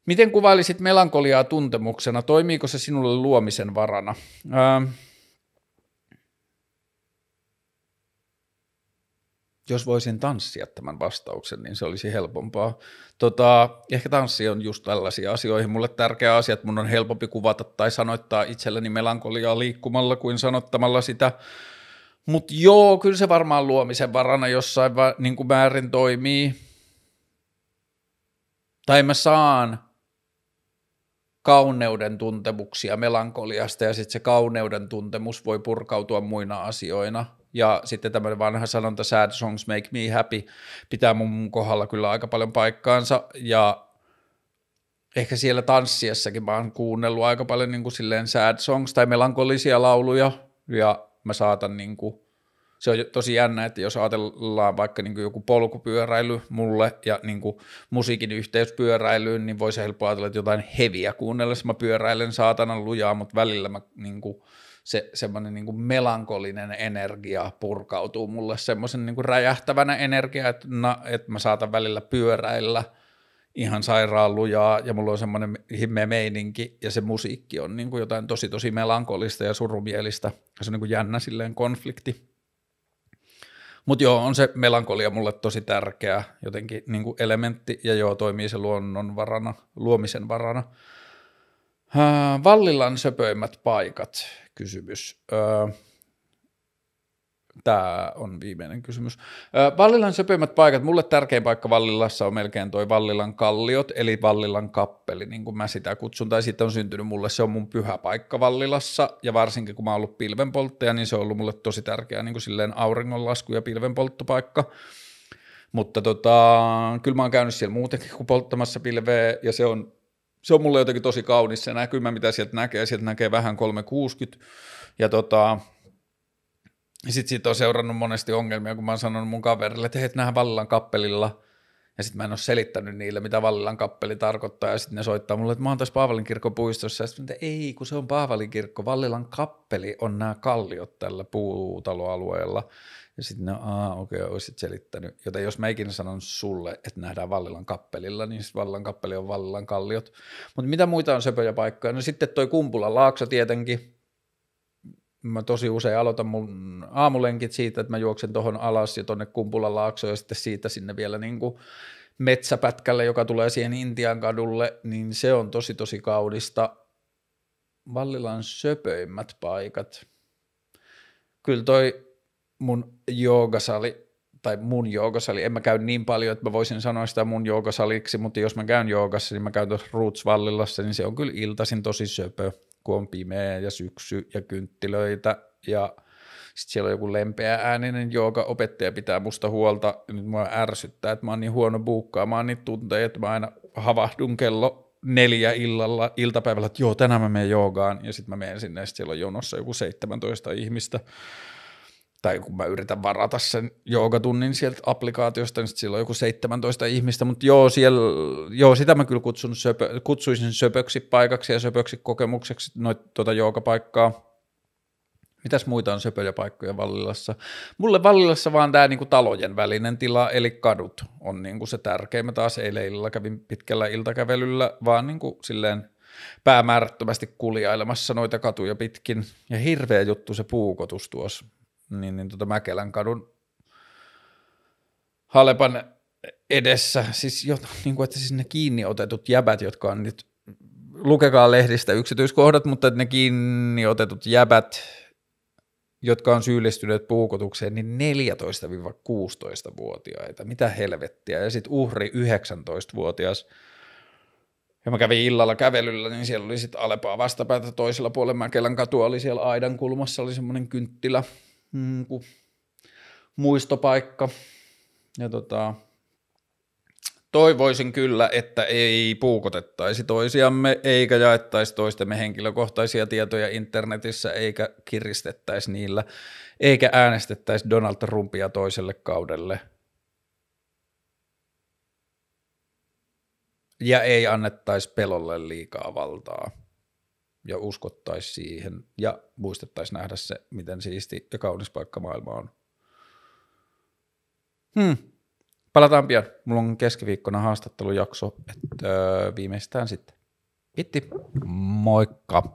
Miten kuvailisit melankoliaa tuntemuksena? Toimiiko se sinulle luomisen varana? Öö, jos voisin tanssia tämän vastauksen, niin se olisi helpompaa. Tota, ehkä tanssi on just tällaisia asioihin. Mulle tärkeä asia, että mun on helpompi kuvata tai sanoittaa itselleni melankoliaa liikkumalla kuin sanottamalla sitä. Mutta joo, kyllä se varmaan luomisen varana jossain niin kuin määrin toimii. Tai mä saan kauneuden tuntemuksia melankoliasta ja sitten se kauneuden tuntemus voi purkautua muina asioina. Ja sitten tämmöinen vanha sanonta sad songs make me happy pitää mun kohdalla kyllä aika paljon paikkaansa ja ehkä siellä tanssiessakin mä oon kuunnellut aika paljon niin kuin silleen sad songs tai melankolisia lauluja ja mä saatan niin kuin se on tosi jännä, että jos ajatellaan vaikka niin kuin joku polkupyöräily mulle ja niin kuin musiikin yhteys pyöräilyyn, niin voisi helppo ajatella, että jotain heviä kuunnellessa mä pyöräilen saatanan lujaa, mutta välillä mä niin kuin se semmoinen niin melankolinen energia purkautuu mulle semmoisen niin räjähtävänä energia, että, na, että mä saatan välillä pyöräillä ihan sairaan lujaa ja mulla on semmoinen himmeä meininki ja se musiikki on niin kuin jotain tosi tosi melankolista ja surumielistä. Se on niin kuin jännä silleen konflikti. Mutta joo, on se melankolia mulle tosi tärkeä jotenkin niin kuin elementti, ja joo, toimii se luonnon varana, luomisen varana. Äh, Vallilan söpöimmät paikat, kysymys. Äh, Tämä on viimeinen kysymys. Vallilan söpöimmät paikat. Mulle tärkein paikka Vallilassa on melkein toi Vallilan kalliot, eli Vallilan kappeli, niin kuin mä sitä kutsun, tai siitä on syntynyt mulle. Se on mun pyhä paikka Vallilassa, ja varsinkin kun mä oon ollut pilvenpolttaja, niin se on ollut mulle tosi tärkeä niin kuin silleen auringonlasku ja pilvenpolttopaikka. Mutta tota, kyllä mä oon käynyt siellä muutenkin kuin polttamassa pilveä, ja se on, se on mulle jotenkin tosi kaunis se näkymä, mitä sieltä näkee. Sieltä näkee vähän 360, ja tota, sitten siitä on seurannut monesti ongelmia, kun mä oon sanonut mun kaverille, että hei, nähdään Vallilan kappelilla. Ja sitten mä en ole selittänyt niille, mitä Vallilan kappeli tarkoittaa. Ja sitten ne soittaa mulle, että mä oon tässä Paavalin kirkkopuistossa. Ja sitten ei, kun se on Paavalin kirkko. Vallilan kappeli on nämä kalliot tällä puutaloalueella. Ja sitten ne, aa, okei, okay, olisit selittänyt. Joten jos mä ikinä sanon sulle, että nähdään Vallilan kappelilla, niin sitten Vallilan kappeli on Vallilan kalliot. Mutta mitä muita on söpöjä paikkoja? No sitten toi Kumpula Laakso tietenkin mä tosi usein aloitan mun aamulenkit siitä, että mä juoksen tuohon alas ja tuonne Kumpulan laaksoon ja sitten siitä sinne vielä niin kuin metsäpätkälle, joka tulee siihen Intian kadulle, niin se on tosi tosi kaudista. Vallilan söpöimmät paikat. Kyllä toi mun joogasali tai mun joogasali, en mä käy niin paljon, että mä voisin sanoa sitä mun joogasaliksi, mutta jos mä käyn joogassa, niin mä käyn tuossa roots niin se on kyllä iltaisin tosi söpö, kun on pimeä ja syksy ja kynttilöitä ja sitten siellä on joku lempeä ääninen jooga opettaja pitää musta huolta, nyt mua ärsyttää, että mä oon niin huono buukkaamaan niitä tunteja, että mä aina havahdun kello neljä illalla, iltapäivällä, että joo, tänään mä menen joogaan, ja sitten mä menen sinne, ja sit siellä on jonossa joku 17 ihmistä, tai kun mä yritän varata sen joogatunnin sieltä applikaatiosta, niin sillä on joku 17 ihmistä, mutta joo, siellä, joo sitä mä kyllä kutsun söpö, kutsuisin söpöksi paikaksi ja söpöksi kokemukseksi noita tuota joogapaikkaa. Mitäs muita on söpöjä paikkoja Vallilassa? Mulle Vallilassa vaan tämä niinku talojen välinen tila, eli kadut, on niinku se tärkein. Mä taas eilen illalla kävin pitkällä iltakävelyllä, vaan niinku silleen päämäärättömästi kuljailemassa noita katuja pitkin. Ja hirveä juttu se puukotus tuossa niin, niin tota Mäkelän kadun Halepan edessä, siis jo, niin kuin, että siis ne kiinni otetut jäbät, jotka on nyt, lukekaa lehdistä yksityiskohdat, mutta ne kiinni otetut jäbät, jotka on syyllistyneet puukotukseen, niin 14-16-vuotiaita. Mitä helvettiä? Ja sitten uhri 19-vuotias. Ja mä kävin illalla kävelyllä, niin siellä oli sitten Alepaa vastapäätä toisella puolella. Mäkelän katua oli siellä aidan kulmassa, oli semmoinen kynttilä mm, ku, muistopaikka. Ja tota, toivoisin kyllä, että ei puukotettaisi toisiamme, eikä jaettaisi toistemme henkilökohtaisia tietoja internetissä, eikä kiristettäisi niillä, eikä äänestettäisi Donald Trumpia toiselle kaudelle. Ja ei annettaisi pelolle liikaa valtaa ja uskottaisiin siihen ja muistettaisiin nähdä se, miten siisti ja kaunis paikka maailma on. Hmm. Palataan pian. Mulla on keskiviikkona haastattelujakso, että öö, viimeistään sitten. Kiitti. Moikka.